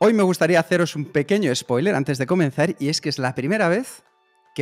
Hoy me gustaría haceros un pequeño spoiler antes de comenzar y es que es la primera vez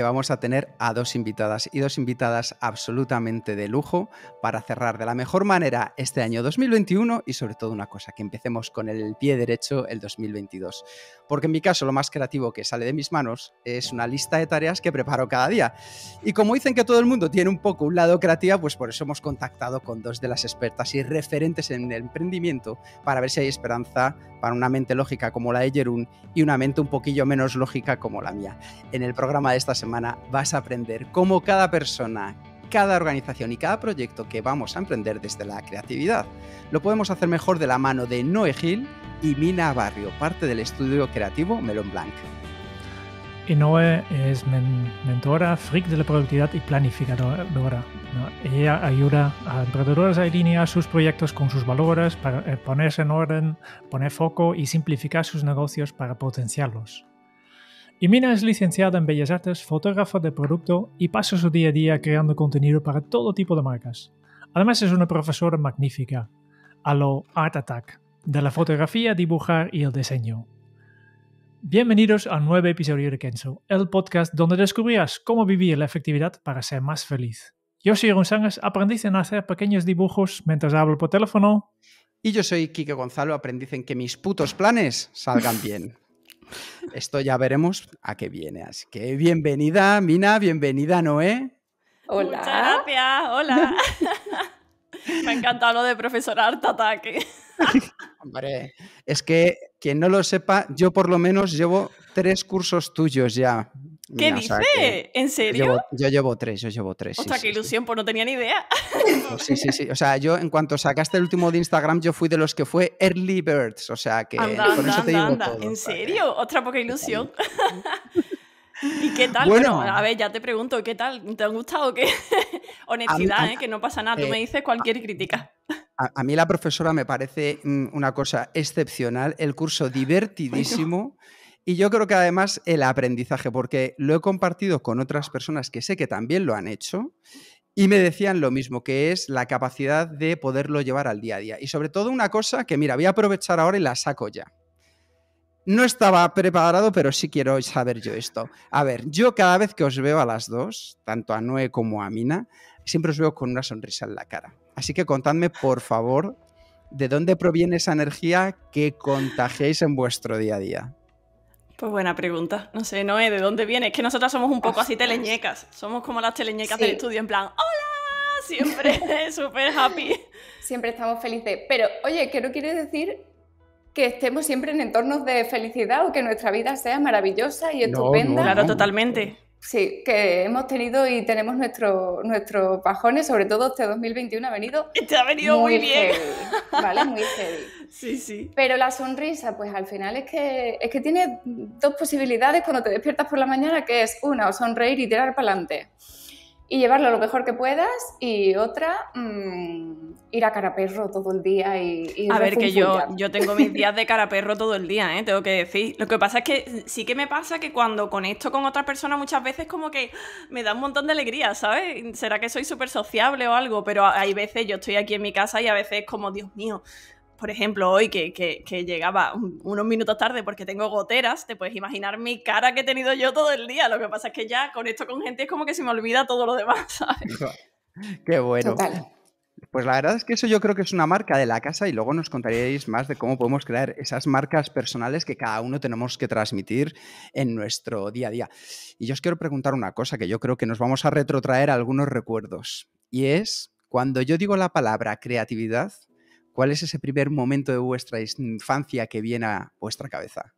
vamos a tener a dos invitadas y dos invitadas absolutamente de lujo para cerrar de la mejor manera este año 2021 y sobre todo una cosa, que empecemos con el pie derecho el 2022. Porque en mi caso lo más creativo que sale de mis manos es una lista de tareas que preparo cada día. Y como dicen que todo el mundo tiene un poco un lado creativo, pues por eso hemos contactado con dos de las expertas y referentes en el emprendimiento para ver si hay esperanza para una mente lógica como la de Jerún y una mente un poquillo menos lógica como la mía. En el programa de esta semana vas a aprender cómo cada persona, cada organización y cada proyecto que vamos a emprender desde la creatividad lo podemos hacer mejor de la mano de Noé Gil y Mina Barrio, parte del estudio creativo Melon Blanc. Y Noé es mentora, freak de la productividad y planificadora. Ella ayuda a emprendedoras a alinear sus proyectos con sus valores para eh, ponerse en orden, poner foco y simplificar sus negocios para potenciarlos. Mina es licenciada en Bellas Artes, fotógrafa de producto y pasa su día a día creando contenido para todo tipo de marcas. Además es una profesora magnífica, a lo Art Attack, de la fotografía, dibujar y el diseño. Bienvenidos al nuevo episodio de Kenzo, el podcast donde descubrías cómo vivir la efectividad para ser más feliz. Yo soy González, aprendiz en hacer pequeños dibujos mientras hablo por teléfono. Y yo soy Kike Gonzalo, aprendiz en que mis putos planes salgan bien. esto ya veremos a qué viene. Así que bienvenida, Mina, bienvenida, Noé. Hola. Muchas gracias, hola. Me ha encantado lo de profesor Artataque. Hombre, es que quien no lo sepa, yo por lo menos llevo tres cursos tuyos ya. ¿Qué dice? ¿En serio? Yo llevo, tres, yo llevo tres. Ostras, qué ilusión, pues no tenía ni idea. Sí, sí, sí. O sea, yo en cuanto sacaste el último de Instagram, yo fui de los que fue Early Birds. O sea, que anda, eso te digo anda. Todo, ¿En serio? Otra poca pues ilusión. ¿Y qué tal? Bueno, a ver, ya te pregunto, ¿qué tal? ¿Te han gustado? Qué? Honestidad, ¿eh? que no pasa nada. Tú eh, me dices cualquier crítica. A, mí la profesora me parece mm, una cosa excepcional, el curso divertidísimo. Y yo creo que además el aprendizaje, porque lo he compartido con otras personas que sé que también lo han hecho y me decían lo mismo, que es la capacidad de poderlo llevar al día a día. Y sobre todo una cosa que, mira, voy a aprovechar ahora y la saco ya. No estaba preparado, pero sí quiero saber yo esto. A ver, yo cada vez que os veo a las dos, tanto a Noé como a Mina, siempre os veo con una sonrisa en la cara. Así que contadme, por favor, de dónde proviene esa energía que contagiáis en vuestro día a día. Pues buena pregunta. No sé, Noé, ¿de dónde viene? Es que nosotras somos un poco así teleñecas. Somos como las teleñecas del estudio, en plan, ¡Hola! Siempre súper happy. Siempre estamos felices. Pero, oye, ¿qué no quiere decir que estemos siempre en entornos de felicidad o que nuestra vida sea maravillosa y estupenda. claro, totalmente. Sí, que hemos tenido y tenemos nuestros nuestro pajones, sobre todo este 2021 ha venido. Este ha venido muy, bien. ¿Vale? Muy feliz. Sí, sí. Pero la sonrisa, pues al final es que, es que tiene dos posibilidades cuando te despiertas por la mañana, que es una, sonreír y tirar para adelante y llevarlo lo mejor que puedas y otra mm, ir a caraperro todo el día y, a ver que yo yo tengo mis días de caraperro todo el día ¿eh? tengo que decir lo que pasa es que sí que me pasa que cuando conecto con otra persona muchas veces como que me da un montón de alegría sabes será que soy súper sociable o algo pero hay veces yo estoy aquí en mi casa y a veces como Dios mío por ejemplo, hoy que, llegaba unos minutos tarde porque tengo goteras, te puedes imaginar mi cara que he tenido yo todo el día. Lo que pasa es que ya con esto con gente es como que se me olvida todo lo demás, Qué bueno. Pues la verdad es que eso yo creo que es una marca de la casa y luego nos contaréis más de cómo podemos crear esas marcas personales que cada uno tenemos que transmitir en nuestro día a día. Y yo os quiero preguntar una cosa que yo creo que nos vamos a retrotraer algunos recuerdos y es cuando yo digo la palabra creatividad, ¿Cuál es ese primer momento de vuestra infancia que viene a vuestra cabeza?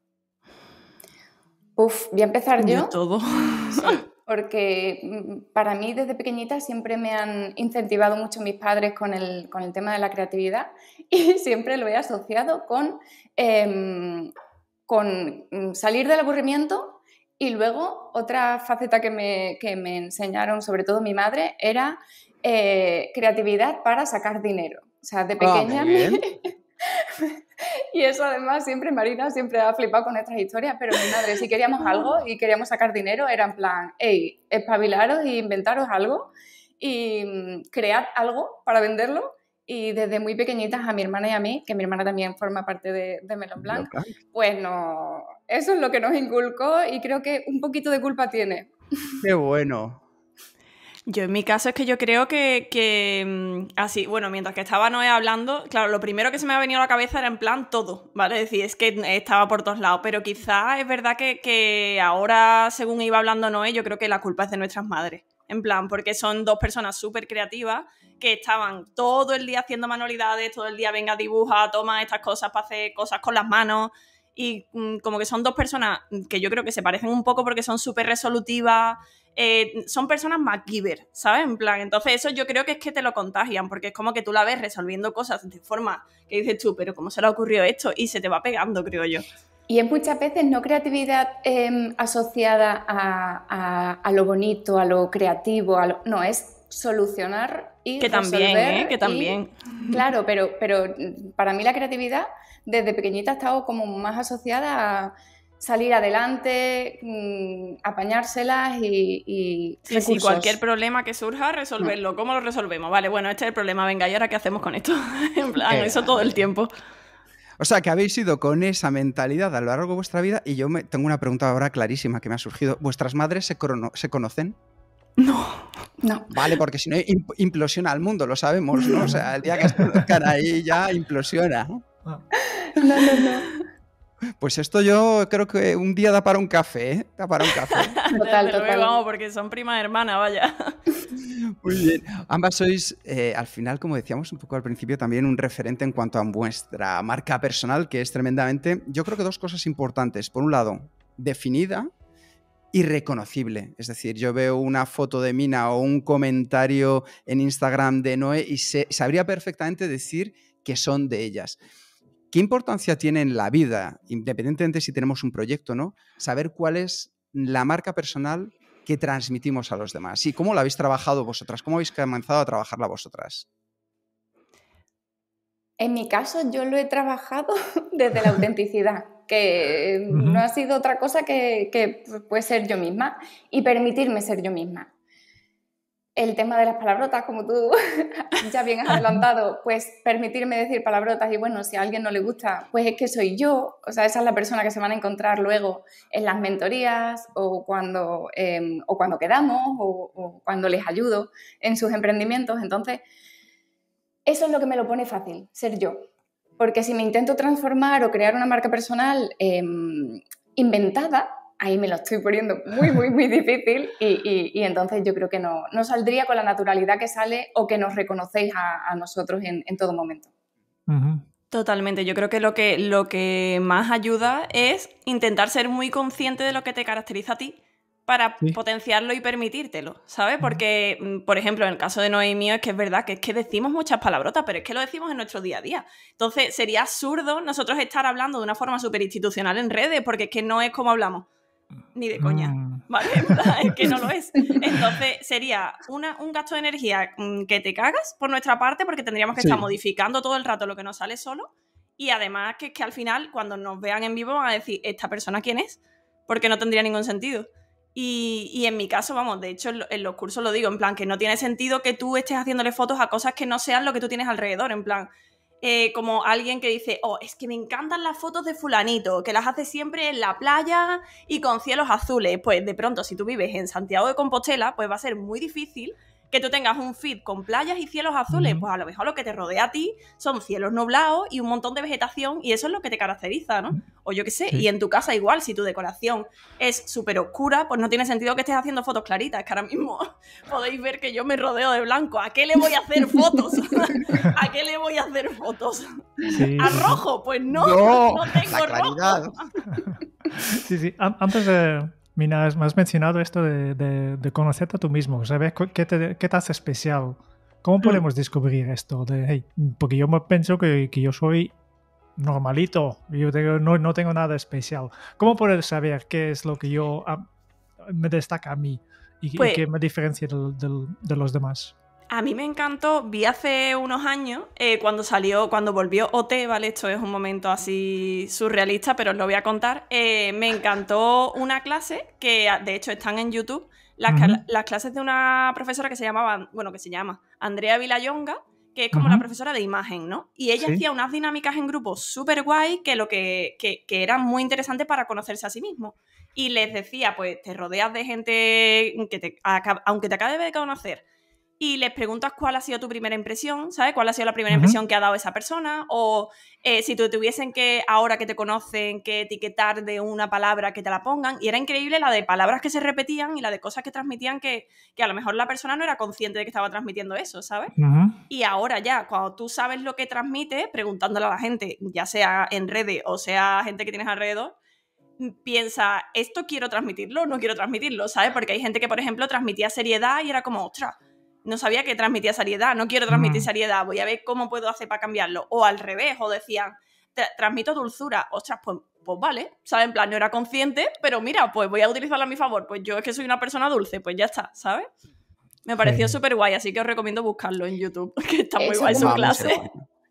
Uf, voy a empezar yo. todo. porque mm, para mí desde pequeñita siempre me han incentivado mucho mis padres con el, tema de la creatividad y siempre lo he asociado con, em, con mm, salir del aburrimiento y luego otra faceta que me, enseñaron, sobre todo mi madre, era eh, creatividad para sacar dinero. O sea, de ah, pequeña. y eso además siempre, Marina siempre ha flipado con estas historias, pero mi madre, si queríamos ah. algo y queríamos sacar dinero, era en plan, hey, espabilaros y inventaros algo y mm, crear algo para venderlo. Y desde muy pequeñitas a mi hermana y a mí, que mi hermana también forma parte de, Melon Blanc, pues no, eso es lo que nos inculcó y creo que un poquito de culpa tiene. Qué bueno, yo en mi caso es que yo creo que, mm, así, bueno, mientras que estaba Noé hablando, claro, lo primero que se me ha venido a la cabeza era en plan todo, ¿vale? Es decir, es que estaba por todos lados, pero quizá es verdad que, que ahora, según iba hablando Noé, yo creo que la culpa es de nuestras madres. En plan, porque son dos personas súper creativas que estaban todo el día haciendo manualidades, todo el día venga, dibuja, toma estas cosas para hacer cosas con las manos. Y mm, como que son dos personas que yo creo que se parecen un poco porque son súper resolutivas, eh, son personas más MacGyver, ¿sabes? En plan, entonces eso yo creo que es que te lo contagian, porque es como que tú la ves resolviendo cosas de forma que dices tú, pero ¿cómo se le ha ocurrido esto? Y se te va pegando, creo yo. Y es muchas veces no creatividad em, asociada a, lo bonito, a lo creativo, no, es solucionar y que también, ¿eh? que también. claro, pero, pero para mí la creatividad desde pequeñita ha estado como más asociada a salir adelante, mm, apañárselas y... y cualquier problema que surja, resolverlo. ¿Cómo lo resolvemos? Vale, bueno, este es el problema, venga, ¿y ahora qué hacemos con esto? en plan, eso todo el tiempo. O sea, que habéis ido con esa mentalidad a lo largo de vuestra vida y yo me, tengo una pregunta ahora clarísima que me ha surgido. ¿Vuestras madres se, conocen? No. No. Vale, porque si no implosiona al mundo, lo sabemos, ¿no? O sea, el día que están ahí ya implosiona. No, no, no. Pues esto yo creo que un día da para un café, ¿eh? Da para un café. total, Vamos, porque son prima hermana, vaya. Muy bien. Ambas sois, eh, al final, como decíamos un poco al principio, también un referente en cuanto a vuestra marca personal, que es tremendamente, yo creo que dos cosas importantes. Por un lado, definida y reconocible. Es decir, yo veo una foto de Mina o un comentario en Instagram de Noé y se, sabría perfectamente decir que son de ellas. ¿Qué importancia tiene en la vida, independientemente si tenemos un proyecto o no, saber cuál es la marca personal que transmitimos a los demás? ¿Y cómo la habéis trabajado vosotras? ¿Cómo habéis comenzado a trabajarla vosotras? En mi caso, yo lo he trabajado desde la autenticidad, que no ha sido otra cosa que, pues, ser yo misma y permitirme ser yo misma el tema de las palabrotas, como tú ya bien has adelantado, pues permitirme decir palabrotas y bueno, si a alguien no le gusta, pues es que soy yo, o sea, esa es la persona que se van a encontrar luego en las mentorías o cuando, em, o cuando quedamos o, cuando les ayudo en sus emprendimientos. Entonces, eso es lo que me lo pone fácil, ser yo. Porque si me intento transformar o crear una marca personal em, inventada, ahí me lo estoy poniendo muy, muy, muy difícil y, entonces yo creo que no, saldría con la naturalidad que sale o que nos reconocéis a, nosotros en, en, todo momento. Totalmente, yo creo que lo, que lo que más ayuda es intentar ser muy consciente de lo que te caracteriza a ti para potenciarlo y permitírtelo, ¿sabes? Porque, mm, por ejemplo, en el caso de Noé mío es que es verdad que es que decimos muchas palabrotas, pero es que lo decimos en nuestro día a día. Entonces, sería absurdo nosotros estar hablando de una forma súper institucional en redes, porque es que no es como hablamos ni de coña, mm. ¿vale? es que no lo es. Entonces, sería un gasto de energía mm, que te cagas por nuestra parte, porque tendríamos que estar modificando todo el rato lo que nos sale solo. Y además, que, que al final, cuando nos vean en vivo, van a decir, ¿esta persona quién es? Porque no tendría ningún sentido. Y, en mi caso, vamos, de hecho, en los cursos lo digo, en plan, que no tiene sentido que tú estés haciéndole fotos a cosas que no sean lo que tú tienes alrededor, en plan eh, como alguien que dice, oh, es que me encantan las fotos de fulanito, que las hace siempre en la playa y con cielos azules. Pues de pronto, si tú vives en Santiago de Compostela, pues va a ser muy difícil que tú tengas un feed con playas y cielos azules, pues a lo mejor lo que te rodea a ti son cielos nublados y un montón de vegetación y eso es lo que te caracteriza, ¿no? O yo qué sé, y en tu casa igual, si tu decoración es súper oscura, pues no tiene sentido que estés haciendo fotos claritas, que ahora mismo podéis ver que yo me rodeo de blanco, ¿a qué le voy a hacer fotos? ¿A qué le voy a hacer fotos? ¿A rojo? Pues no, no, no tengo rojo. sí, sí, antes de Mira, has mencionado esto de, de, conocerte a tú mismo, saber qué te, qué te hace especial. ¿Cómo mm. podemos descubrir esto? De, porque yo me pienso que, que, yo soy normalito, yo no, no, tengo nada especial. ¿Cómo poder saber qué es lo que yo ah, me destaca a mí y, pues qué me diferencia de los demás? A mí me encantó, vi hace unos años, eh, cuando salió, cuando volvió OT, ¿vale? Esto es un momento así surrealista, pero os lo voy a contar. Eh, me encantó una clase que, de hecho, están en YouTube, las, clases de una profesora que se llamaba, bueno, que se llama Andrea Vilayonga, que es como la profesora de imagen, ¿no? Y ella hacía unas dinámicas en grupo súper guay que, lo que, eran muy interesantes para conocerse a sí mismo y les decía, pues te rodeas de gente que te, aunque te acabe de conocer, y les preguntas cuál ha sido tu primera impresión, ¿sabes? ¿Cuál ha sido la primera impresión que ha dado esa persona? O eh, si tú tuviesen que, ahora que te conocen, que etiquetar de una palabra que te la pongan. Y era increíble la de palabras que se repetían y la de cosas que transmitían que, a lo mejor la persona no era consciente de que estaba transmitiendo eso, ¿sabes? Y ahora ya, cuando tú sabes lo que transmite, preguntándole a la gente, ya sea en redes o sea gente que tienes alrededor, mm, piensa, ¿esto quiero transmitirlo o no quiero transmitirlo? ¿Sabes? Porque hay gente que, por ejemplo, transmitía seriedad y era como, ostras no sabía que transmitía seriedad, no quiero transmitir mm. seriedad, voy a ver cómo puedo hacer para cambiarlo. O al revés, o decían, transmito dulzura, ostras, pues, pues vale, ¿sabes? En plan, no era consciente, pero mira, pues voy a utilizarla a mi favor, pues yo es que soy una persona dulce, pues ya está, ¿sabes? Me pareció súper guay, así que os recomiendo buscarlo en YouTube, que está muy guay su clase.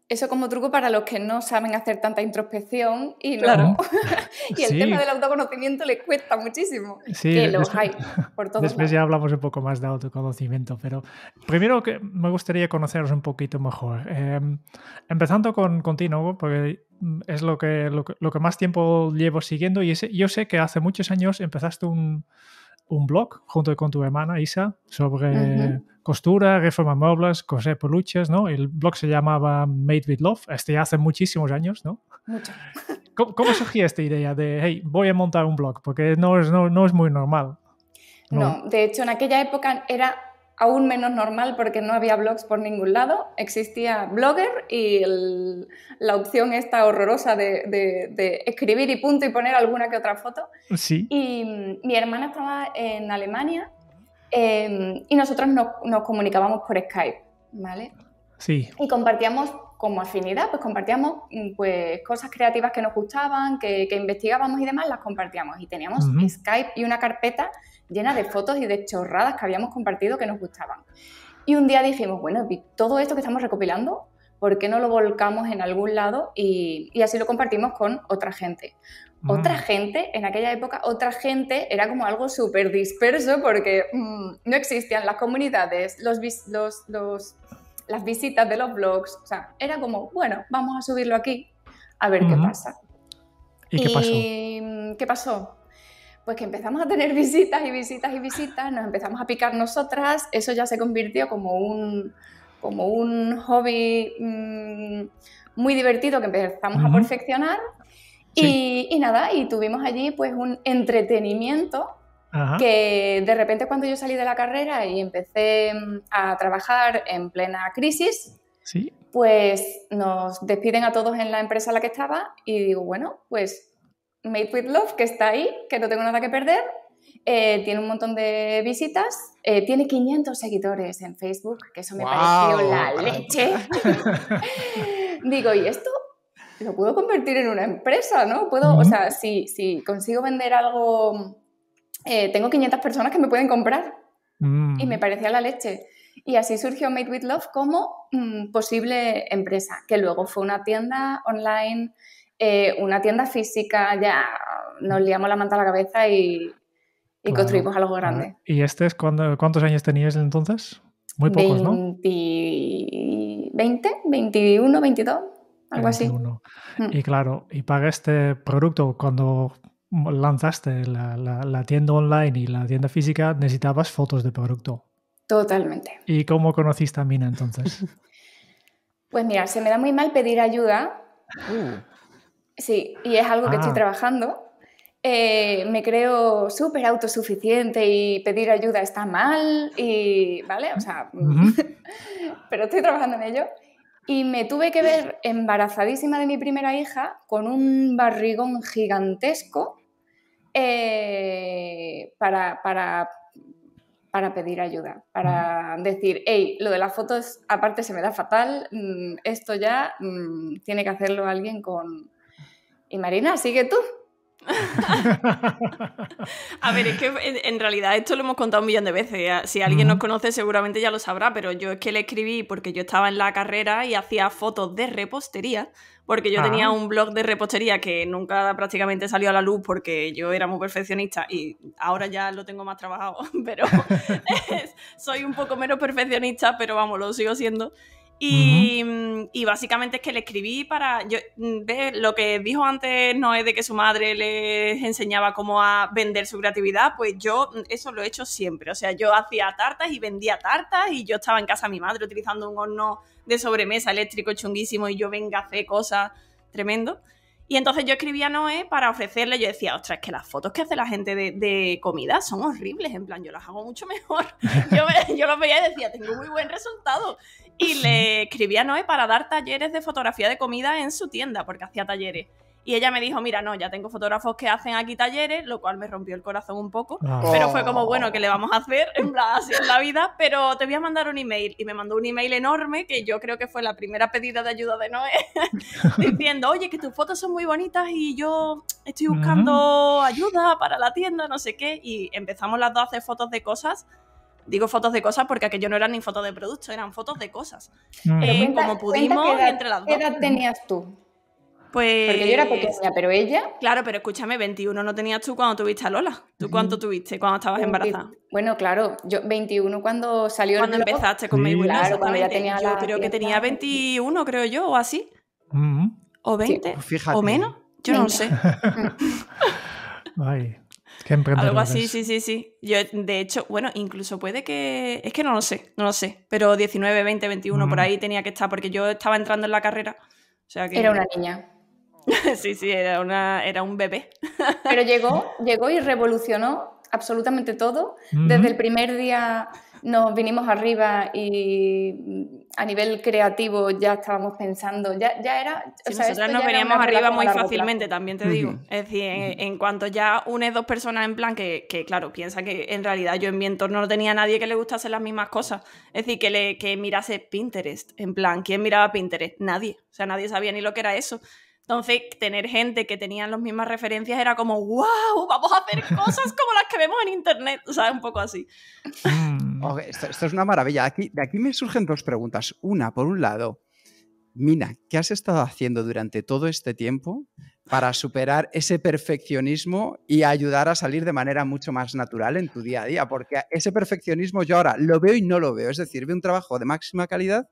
Eso como truco para los que no saben hacer tanta introspección y no. y el tema del autoconocimiento les cuesta muchísimo. Sí, que los hay por todos Después ya hablamos un poco más de autoconocimiento, pero primero que me gustaría conoceros un poquito mejor. Em, empezando con continuo, porque es lo que, lo que, más tiempo llevo siguiendo y yo sé que hace muchos años empezaste un, un blog junto con tu hermana Isa sobre costura, reforma muebles, coser peluches, ¿no? El blog se llamaba Made with Love, este hace muchísimos años, ¿no? ¿Cómo, surgió esta idea de, hey, voy a montar un blog? Porque no es, no, es muy normal. no. de hecho en aquella época era aún menos normal porque no había blogs por ningún lado. Existía Blogger y la opción esta horrorosa de, escribir y punto y poner alguna que otra foto. Sí. Y mm, mi hermana estaba en Alemania em, y nosotros nos, comunicábamos por Skype, ¿vale? Sí. Y compartíamos como afinidad, pues compartíamos mm, pues, cosas creativas que nos gustaban, que, investigábamos y demás, las compartíamos. Y teníamos Skype y una carpeta llena de fotos y de chorradas que habíamos compartido que nos gustaban. Y un día dijimos, bueno, todo esto que estamos recopilando, ¿por qué no lo volcamos en algún lado? Y, así lo compartimos con otra gente. Ah. Otra gente, en aquella época, otra gente era como algo súper disperso porque mm, no existían las comunidades, los, los, las visitas de los blogs. O sea, era como, bueno, vamos a subirlo aquí a ver qué pasa. ¿Y qué pasó? ¿Y mm, qué pasó? pues que empezamos a tener visitas y visitas y visitas, nos empezamos a picar nosotras, eso ya se convirtió como un, como un hobby mm, muy divertido que empezamos a perfeccionar. Y, nada, y tuvimos allí pues un entretenimiento que de repente cuando yo salí de la carrera y empecé mm, a trabajar en plena crisis, pues nos despiden a todos en la empresa en la que estaba y digo, bueno, pues Made with Love, que está ahí, que no tengo nada que perder. Eh, tiene un montón de visitas, eh, tiene 500 seguidores en Facebook, que eso me pareció la leche. Digo, ¿y esto lo puedo convertir en una empresa, no? Puedo, o sea, si, si, consigo vender algo, eh, tengo 500 personas que me pueden comprar. Y mm. me parecía la leche. Y así surgió Made with Love como mm, posible empresa, que luego fue una tienda online eh, una tienda física, ya nos liamos la manta a la cabeza y, construimos algo grande. ¿Y este es cuando, cuántos años tenías entonces? Muy pocos, ¿no? 20, 21, 22, algo así. Mm. Y claro, y para este producto, cuando lanzaste la, la tienda online y la tienda física, necesitabas fotos de producto. Totalmente. ¿Y cómo conociste a Mina entonces? pues mira, se me da muy mal pedir ayuda. Uh. Sí, y es algo que estoy ah. trabajando. Eh, me creo súper autosuficiente y pedir ayuda está mal, y, ¿vale? O sea, pero estoy trabajando en ello. Y me tuve que ver embarazadísima de mi primera hija con un barrigón gigantesco eh, para, para, para, pedir ayuda, para decir, hey, lo de las fotos aparte se me da fatal, mm, esto ya mm, tiene que hacerlo alguien con, y Marina, sigue tú. a ver, es que en realidad esto lo hemos contado un millón de veces. Eh, si alguien nos conoce, seguramente ya lo sabrá, pero yo es que le escribí porque yo estaba en la carrera y hacía fotos de repostería, porque yo ah. tenía un blog de repostería que nunca prácticamente salió a la luz porque yo era muy perfeccionista y ahora ya lo tengo más trabajado, pero soy un poco menos perfeccionista, pero vamos, lo sigo siendo. Y, básicamente es que le escribí para. Yo, Lo que dijo antes Noé de que su madre les enseñaba cómo a vender su creatividad, pues yo eso lo he hecho siempre. O sea, yo hacía tartas y vendía tartas y yo estaba en casa de mi madre utilizando un horno de sobremesa eléctrico chunguísimo y yo venga a hacer cosas tremendo. Y entonces yo escribía a Noé para ofrecerle, yo decía, ostras, es que las fotos que hace la gente de, comida son horribles, en plan, yo las hago mucho mejor. yo, yo las veía y decía, tengo muy buen resultado. Y le escribí a Noé para dar talleres de fotografía de comida en su tienda, porque hacía talleres. Y ella me dijo, mira, no, ya tengo fotógrafos que hacen aquí talleres, lo cual me rompió el corazón un poco, ah. pero fue como, bueno, oh. que le vamos a hacer? En así es la vida, pero te voy a mandar un email. Y me mandó un email enorme, que yo creo que fue la primera pedida de ayuda de Noé, diciendo, oye, que tus fotos son muy bonitas y yo estoy buscando ayuda para la tienda, no sé qué. Y empezamos las dos a hacer fotos de cosas Digo fotos de cosas porque aquello no eran ni fotos de productos, eran fotos de cosas. Mm. Pues, como pudimos entre las dos. ¿Qué edad tenías tú? Pues... Porque yo era pues, pequeña, pero ella... Claro, pero escúchame, 21 no tenías tú cuando tuviste a Lola. ¿Tú cuánto tuviste cuando estabas embarazada? Bueno, claro, yo 21 cuando salió Cuando empezaste con mi Mayweather, claro, ya Tenía yo creo que tenía 21, creo yo, o así. O 20, pues o menos, yo no lo sé. Ay. Algo así, sí, sí, sí. Yo, de hecho, bueno, incluso puede que. Es que no lo sé, no lo sé. Pero 19, 20, 21, por mm. ahí tenía que estar, porque yo estaba entrando en la carrera. que... Era una niña. sí, sí, era, una, era un bebé. pero llegó, llegó y revolucionó absolutamente todo. Desde el primer día nos vinimos arriba y a nivel creativo ya estábamos pensando, ya, ya era... nos veníamos arriba muy fácilmente, también te digo. Es decir, en, cuanto ya unes dos personas en plan, que, que, claro, piensa que en realidad yo en mi entorno no tenía a nadie que le gustase las mismas cosas. Es decir, que, le, que mirase Pinterest, en plan, ¿quién miraba Pinterest? Nadie. O sea, nadie sabía ni lo que era eso. Entonces, tener gente que tenían las mismas referencias era como, wow, vamos a hacer cosas como las que vemos en Internet, o sea, un poco así. Mm. esto, es una maravilla. Aquí, de aquí me surgen dos preguntas. Una, por un lado, Mina, ¿qué has estado haciendo durante todo este tiempo para superar ese perfeccionismo y ayudar a salir de manera mucho más natural en tu día a día? Porque ese perfeccionismo yo ahora lo veo y no lo veo. Es decir, veo un trabajo de máxima calidad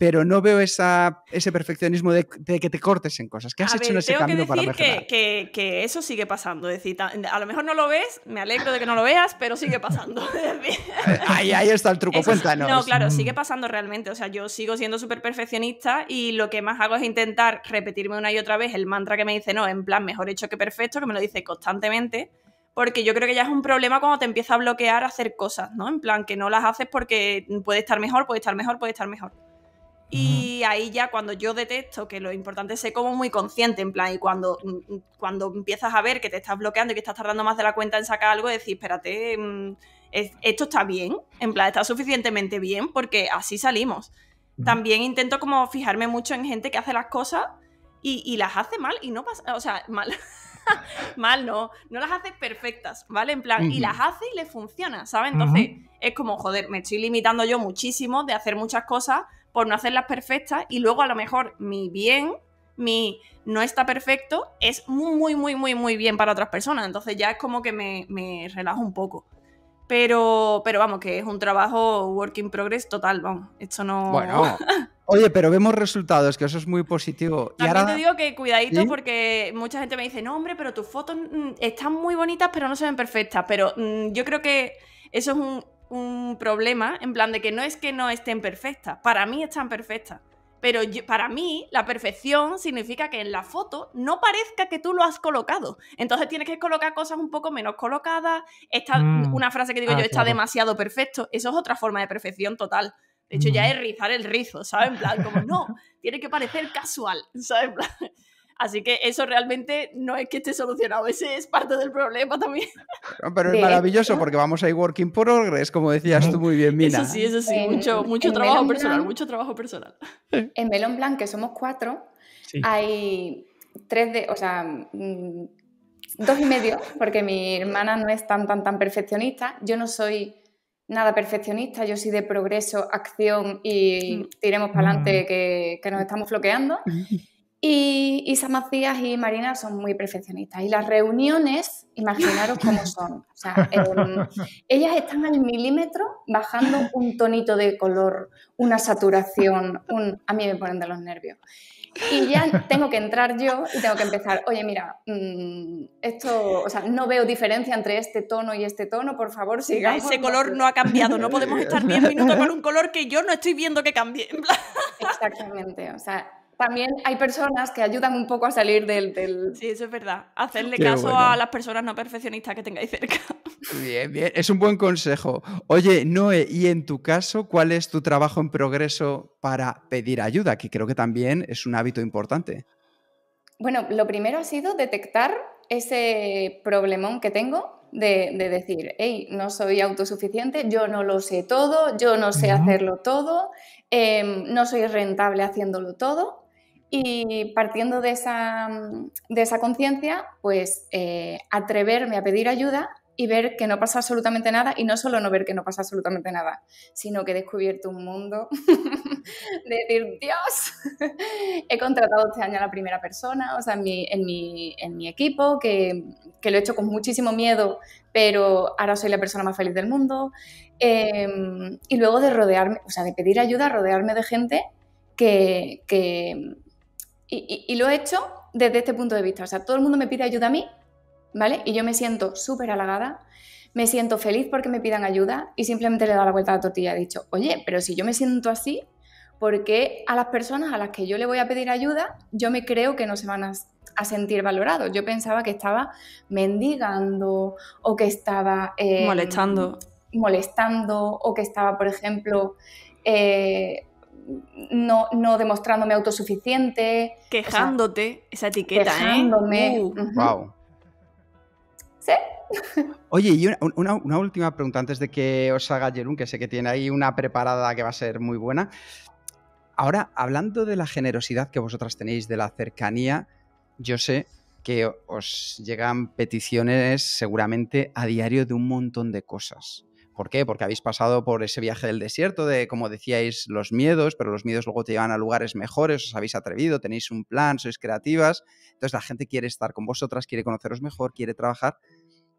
pero no veo ese perfeccionismo de, que te cortes en cosas. ¿Qué has hecho en ese tengo que decir para Que, que, que, eso sigue pasando. Es decir, a lo mejor no lo ves, me alegro de que no lo veas, pero sigue pasando. ahí, está el truco, cuéntanos. No, claro, mm. sigue pasando realmente. O sea, yo sigo siendo súper perfeccionista y lo que más hago es intentar repetirme una y otra vez el mantra que me dice, no, en plan, mejor hecho que perfecto, que me lo dice constantemente porque yo creo que ya es un problema cuando te empieza a bloquear a hacer cosas, ¿no? En plan, que no las haces porque puede estar mejor, puede estar mejor, puede estar mejor. Y ahí ya cuando yo detecto que lo importante es ser como muy consciente, en plan, y cuando, mm, mm, cuando empiezas a ver que te estás bloqueando y que estás tardando más de la cuenta en sacar algo, decís, espérate, mm, esto está bien, en plan, está suficientemente bien porque así salimos. También intento como fijarme mucho en gente que hace las cosas y, las hace mal y no pasa, o sea, mal. mal no, no las hace perfectas, ¿vale? En plan, y las hace y le funciona, ¿sabes? Entonces, es como, joder, me estoy limitando yo muchísimo de hacer muchas cosas por no hacerlas perfectas y luego a lo mejor mi bien, mi no está perfecto, es muy, muy, muy, muy bien para otras personas. Entonces ya es como que me, relajo un poco. Pero, pero vamos, que es un trabajo work in progress total, vamos. Esto no. Bueno. Oye, pero vemos resultados, que eso es muy positivo. y ahora... te digo que cuidadito, porque mucha gente me dice, no, hombre, pero tus fotos mm, están muy bonitas, pero no se ven perfectas. Pero mm, yo creo que eso es un un problema, en plan de que no es que no estén perfectas, para mí están perfectas. Pero para mí, la perfección significa que en la foto no parezca que tú lo has colocado. Entonces tienes que colocar cosas un poco menos colocadas. Está, mm. Una frase que digo ah, yo, está demasiado perfecto. Eso es otra forma de perfección total. De hecho, ya mm. es rizar el rizo, ¿sabes? En plan, como no, tiene que parecer casual, ¿sabes? En plan, Así que eso realmente no es que esté solucionado, ese es parte del problema también. Pero es maravilloso porque vamos a ir working progress, como decías tú muy bien, Mina. Eso sí, eso sí, mucho, mucho trabajo personal, mucho trabajo personal. En Melon Blanc, que somos cuatro, hay tres de, o sea, mm, dos y medio, porque mi hermana no es tan, tan, tan perfeccionista. Yo no soy nada perfeccionista, yo soy de progreso, acción y mm. tiremos para adelante mm. que, que nos estamos bloqueando. Y Isa Macías y Marina son muy perfeccionistas. Y las reuniones, imaginaros cómo son. O sea, em, ellas están al milímetro bajando un tonito de color, una saturación, a mí me ponen de los nervios. Y ya tengo que entrar yo y tengo que empezar, oye, mira, mm, esto, o sea, no veo diferencia entre este tono y este tono, por favor, siga. Ese color no ha cambiado, no podemos estar 10 minutos con un color que yo no estoy viendo que cambie. Exactamente, o sea, también hay personas que ayudan un poco a salir del... Sí, eso es verdad. Hacerle caso a las personas no perfeccionistas que tengáis cerca. Bien, bien. Es un buen consejo. Oye, Noé, y en tu caso, ¿cuál es tu trabajo en progreso para pedir ayuda? Que creo que también es un hábito importante. Bueno, lo primero ha sido detectar ese problemón que tengo de, decir, hey, no soy autosuficiente, yo no lo sé todo, yo no sé hacerlo todo, em, no soy rentable haciéndolo todo. Y partiendo de esa, mm, conciencia, pues eh, atreverme a pedir ayuda y ver que no pasa absolutamente nada, y no solo no ver que no pasa absolutamente nada, sino que he descubierto un mundo de decir, Dios, he contratado este año a la primera persona, o sea, en mi, equipo, que, lo he hecho con muchísimo miedo, pero ahora soy la persona más feliz del mundo. Em, y luego de rodearme, o sea, de pedir ayuda, rodearme de gente que, que y, lo he hecho desde este punto de vista. O sea, todo el mundo me pide ayuda a mí, ¿vale? Y yo me siento súper halagada, me siento feliz porque me pidan ayuda y simplemente le he dado la vuelta a la tortilla. y He dicho, oye, pero si yo me siento así, ¿por qué a las personas a las que yo le voy a pedir ayuda, yo me creo que no se van a, sentir valorados? Yo pensaba que estaba mendigando o que estaba... Eh, molestando. Molestando o que estaba, por ejemplo... Eh, no, no demostrándome autosuficiente. Quejándote, esa etiqueta, ¿eh? Wow. Uh. ¿Sí? Oye, y una, última pregunta antes de que os haga Jerún, que sé que tiene ahí una preparada que va a ser muy buena. Ahora, hablando de la generosidad que vosotras tenéis, de la cercanía, yo sé que os llegan peticiones seguramente a diario de un montón de cosas. ¿Por qué? Porque habéis pasado por ese viaje del desierto de, como decíais, los miedos, pero los miedos luego te llevan a lugares mejores, os habéis atrevido, tenéis un plan, sois creativas. Entonces la gente quiere estar con vosotras, quiere conoceros mejor, quiere trabajar.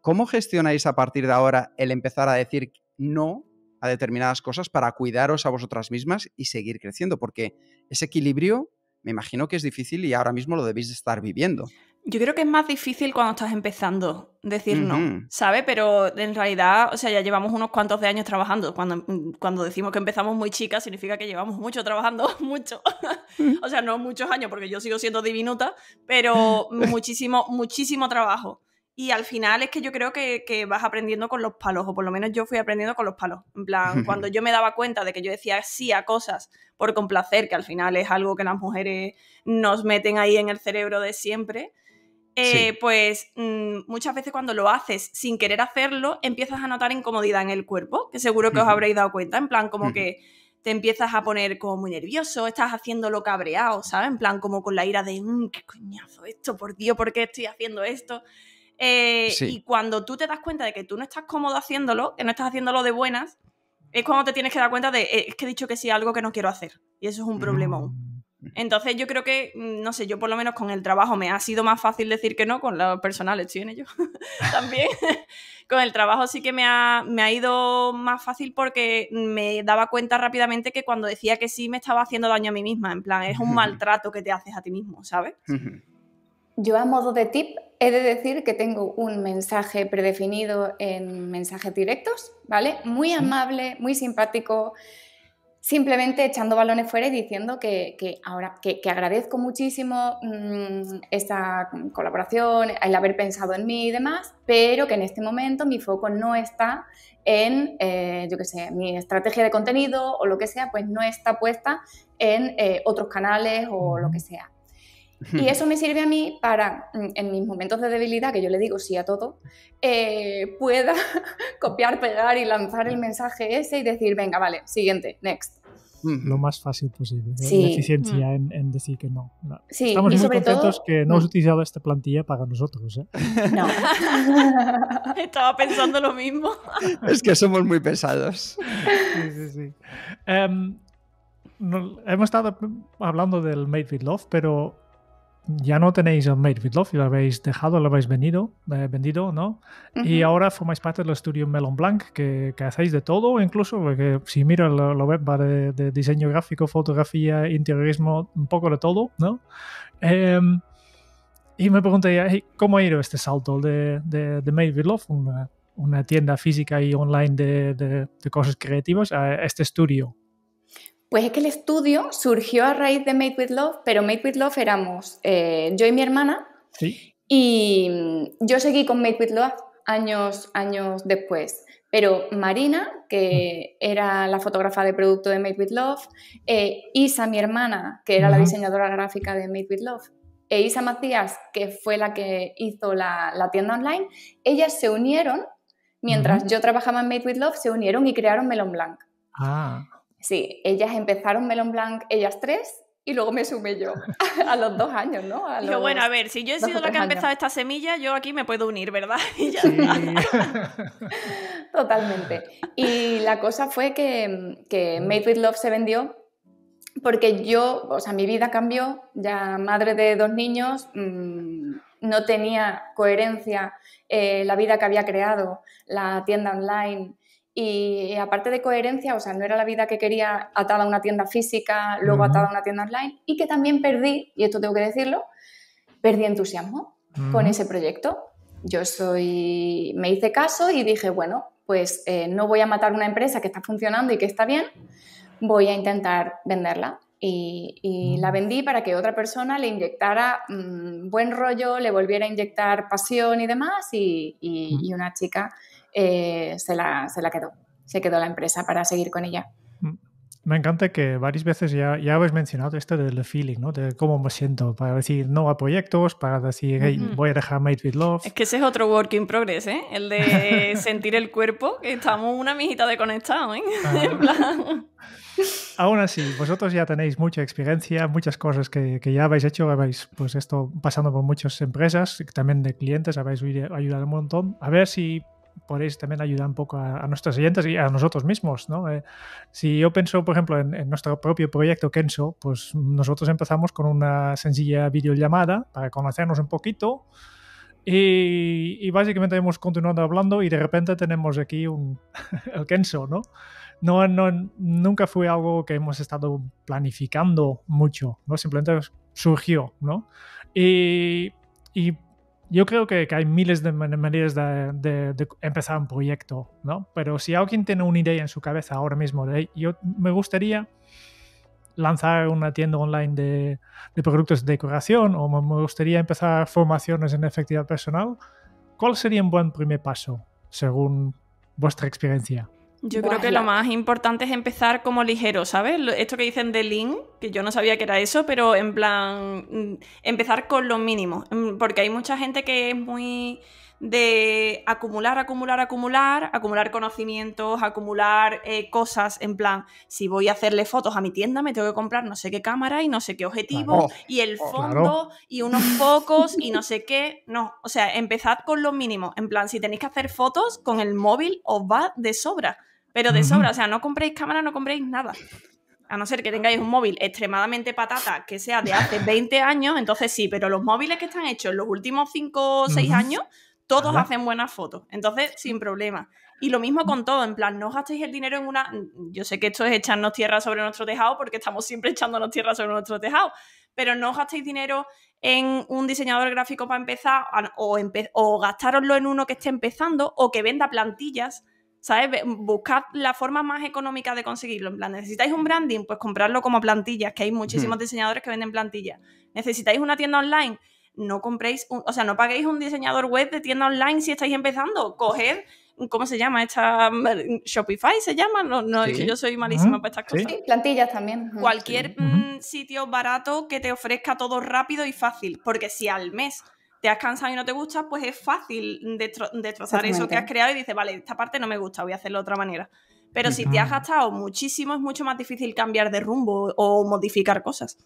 ¿Cómo gestionáis a partir de ahora el empezar a decir no a determinadas cosas para cuidaros a vosotras mismas y seguir creciendo? Porque ese equilibrio me imagino que es difícil y ahora mismo lo debéis estar viviendo. Yo creo que es más difícil cuando estás empezando decir no, ¿sabes? Pero en realidad, o sea, ya llevamos unos cuantos de años trabajando. Cuando, mm, cuando decimos que empezamos muy chicas, significa que llevamos mucho trabajando, mucho. Mm. o sea, no muchos años, porque yo sigo siendo diminuta, pero muchísimo, muchísimo trabajo. Y al final es que yo creo que, que, vas aprendiendo con los palos, o por lo menos yo fui aprendiendo con los palos. En plan, cuando yo me daba cuenta de que yo decía sí a cosas por complacer, que al final es algo que las mujeres nos meten ahí en el cerebro de siempre, eh, pues mm, muchas veces cuando lo haces sin querer hacerlo, empiezas a notar incomodidad en el cuerpo, que seguro que os habréis dado cuenta, en plan como que te empiezas a poner como muy nervioso, estás haciéndolo cabreado, ¿sabes? En plan como con la ira de, mm, qué coñazo esto, por Dios, ¿por qué estoy haciendo esto? Eh, y cuando tú te das cuenta de que tú no estás cómodo haciéndolo, que no estás haciéndolo de buenas, es cuando te tienes que dar cuenta de, eh, es que he dicho que sí algo que no quiero hacer. Y eso es un problema aún. Entonces yo creo que, mm, no sé, yo por lo menos con el trabajo me ha sido más fácil decir que no, con lo personal estoy en también. con el trabajo sí que me ha, me ha ido más fácil porque me daba cuenta rápidamente que cuando decía que sí me estaba haciendo daño a mí misma, en plan, es un maltrato que te haces a ti mismo, ¿sabes? Yo a modo de tip he de decir que tengo un mensaje predefinido en mensajes directos, ¿vale? Muy amable, muy simpático simplemente echando balones fuera y diciendo que, ahora que, agradezco muchísimo esa mm, esta colaboración, el haber pensado en mí y demás, pero que en este momento mi foco no está en, eh, yo qué sé, mi estrategia de contenido o lo que sea, pues no está puesta en eh, otros canales o lo que sea. Y eso me sirve a mí para, mm, en mis momentos de debilidad, que yo le digo sí a todo, eh, pueda copiar, pegar y lanzar el mensaje ese y decir, venga, vale, siguiente, next. Mm. Lo más fácil posible. ¿eh? La eficiencia mm. en, decir que no. Sí, Estamos muy sobre contentos que no has utilizado esta plantilla para nosotros. ¿eh? No. Estaba pensando lo mismo. Es que somos muy pesados. Sí, sí, sí. Em, hemos estado hablando del Made with Love, pero ya no tenéis el Made with Love, lo habéis dejado, lo habéis vendido, eh, vendido ¿no? Y ahora formáis parte del estudio Melon Blanc, que, hacéis de todo, incluso, porque si miro la, web va de, diseño gráfico, fotografía, interiorismo, un poco de todo, ¿no? Em, y me pregunté, ¿cómo ha ido este salto de, Made with Love, una, tienda física y online de cosas creativas, a este estudio? Pues es que el estudio surgió a raíz de Made with Love, pero Made with Love éramos eh, yo y mi hermana. Y mm, yo seguí con Made with Love años, años después. Pero Marina, que mm. era la fotógrafa de producto de Made with Love, eh, Isa, mi hermana, que era la diseñadora gráfica de Made with Love, e Isa Macías, que fue la que hizo la, tienda online, ellas se unieron, mientras yo trabajaba en Made with Love, se unieron y crearon Melon Blanc. Ah. Sí, ellas empezaron Melon Blanc, ellas tres, y luego me sumé yo a los dos años, ¿no? Yo, bueno, a ver, si yo he sido la que ha empezado esta semilla, yo aquí me puedo unir, ¿verdad? Totalmente. Y la cosa fue que, Made with Love se vendió porque yo, o sea, mi vida cambió, ya madre de dos niños, mm, no tenía coherencia eh, la vida que había creado, la tienda online, y aparte de coherencia, o sea, no era la vida que quería atada a una tienda física, luego atada a una tienda online, y que también perdí, y esto tengo que decirlo, perdí entusiasmo con ese proyecto. Yo soy, me hice caso y dije, bueno, pues eh, no voy a matar una empresa que está funcionando y que está bien, voy a intentar venderla. Y, la vendí para que otra persona le inyectara mm, buen rollo, le volviera a inyectar pasión y demás, y una chica eh, se, la, se, la, quedó, se quedó la empresa para seguir con ella. Mm. Me encanta que varias veces ya, ya habéis mencionado esto del feeling, ¿no? De cómo me siento, para decir no a proyectos, para decir, voy a dejar Made with Love. Es que ese es otro work in progress, ¿eh? El de sentir el cuerpo, que estamos una mijita de conectado, ¿eh? en plan... Aún así, vosotros ya tenéis mucha experiencia, muchas cosas que, que, ya habéis hecho, habéis pues esto pasando por muchas empresas, también de clientes, habéis ayudado un montón. A ver si podéis también ayudar un poco a, nuestras nuestros oyentes y a nosotros mismos, ¿no? Eh, si yo pienso, por ejemplo, en, nuestro propio proyecto Kenso, pues nosotros empezamos con una sencilla videollamada para conocernos un poquito y, básicamente hemos continuado hablando y de repente tenemos aquí un, el Kenso, ¿no? No, no, nunca fue algo que hemos estado planificando mucho, ¿no? Simplemente surgió, ¿no? Y, y yo creo que, hay miles de maneras de, empezar un proyecto, ¿no? Pero si alguien tiene una idea en su cabeza ahora mismo, de, yo me gustaría lanzar una tienda online de, productos de decoración o me gustaría empezar formaciones en efectividad personal, ¿cuál sería un buen primer paso según vuestra experiencia? Yo creo que lo más importante es empezar como ligero, ¿sabes? Esto que dicen de link, que yo no sabía que era eso, pero en plan, mm, empezar con lo mínimo, mm, porque hay mucha gente que es muy de acumular, acumular, acumular, acumular conocimientos, acumular eh, cosas, en plan, si voy a hacerle fotos a mi tienda, me tengo que comprar no sé qué cámara y no sé qué objetivo, y el oh, fondo, y unos focos, y no sé qué. No, o sea, empezad con lo mínimo, en plan, si tenéis que hacer fotos, con el móvil os va de sobra. Pero de sobra, o sea, no compréis cámara, no compréis nada. A no ser que tengáis un móvil extremadamente patata que sea de hace 20 años, entonces sí, pero los móviles que están hechos en los últimos 5 o 6 años, todos hacen buenas fotos. Entonces, sin problema. Y lo mismo con todo, en plan, no gastéis el dinero en una... Yo sé que esto es echarnos tierra sobre nuestro tejado, porque estamos siempre echándonos tierra sobre nuestro tejado, pero no gastéis dinero en un diseñador gráfico para empezar, o, o gastároslo en uno que esté empezando, o que venda plantillas, ¿sabes? Buscad la forma más económica de conseguirlo. En plan, ¿necesitáis un branding? Pues comprarlo como plantillas, que hay muchísimos diseñadores que venden plantillas. ¿Necesitáis una tienda online? No compréis, un, o sea, no paguéis un diseñador web de tienda online si estáis empezando. Coged, ¿cómo se llama? Esta mm, Shopify se llama, no, yo soy malísima para estas cosas. Sí, plantillas también. Cualquier mm, sitio barato que te ofrezca todo rápido y fácil, porque si al mes te has cansado y no te gusta, pues es fácil destrozar eso que has creado y dices, vale, esta parte no me gusta, voy a hacerlo de otra manera. Pero si te has gastado muchísimo, es mucho más difícil cambiar de rumbo o modificar cosas.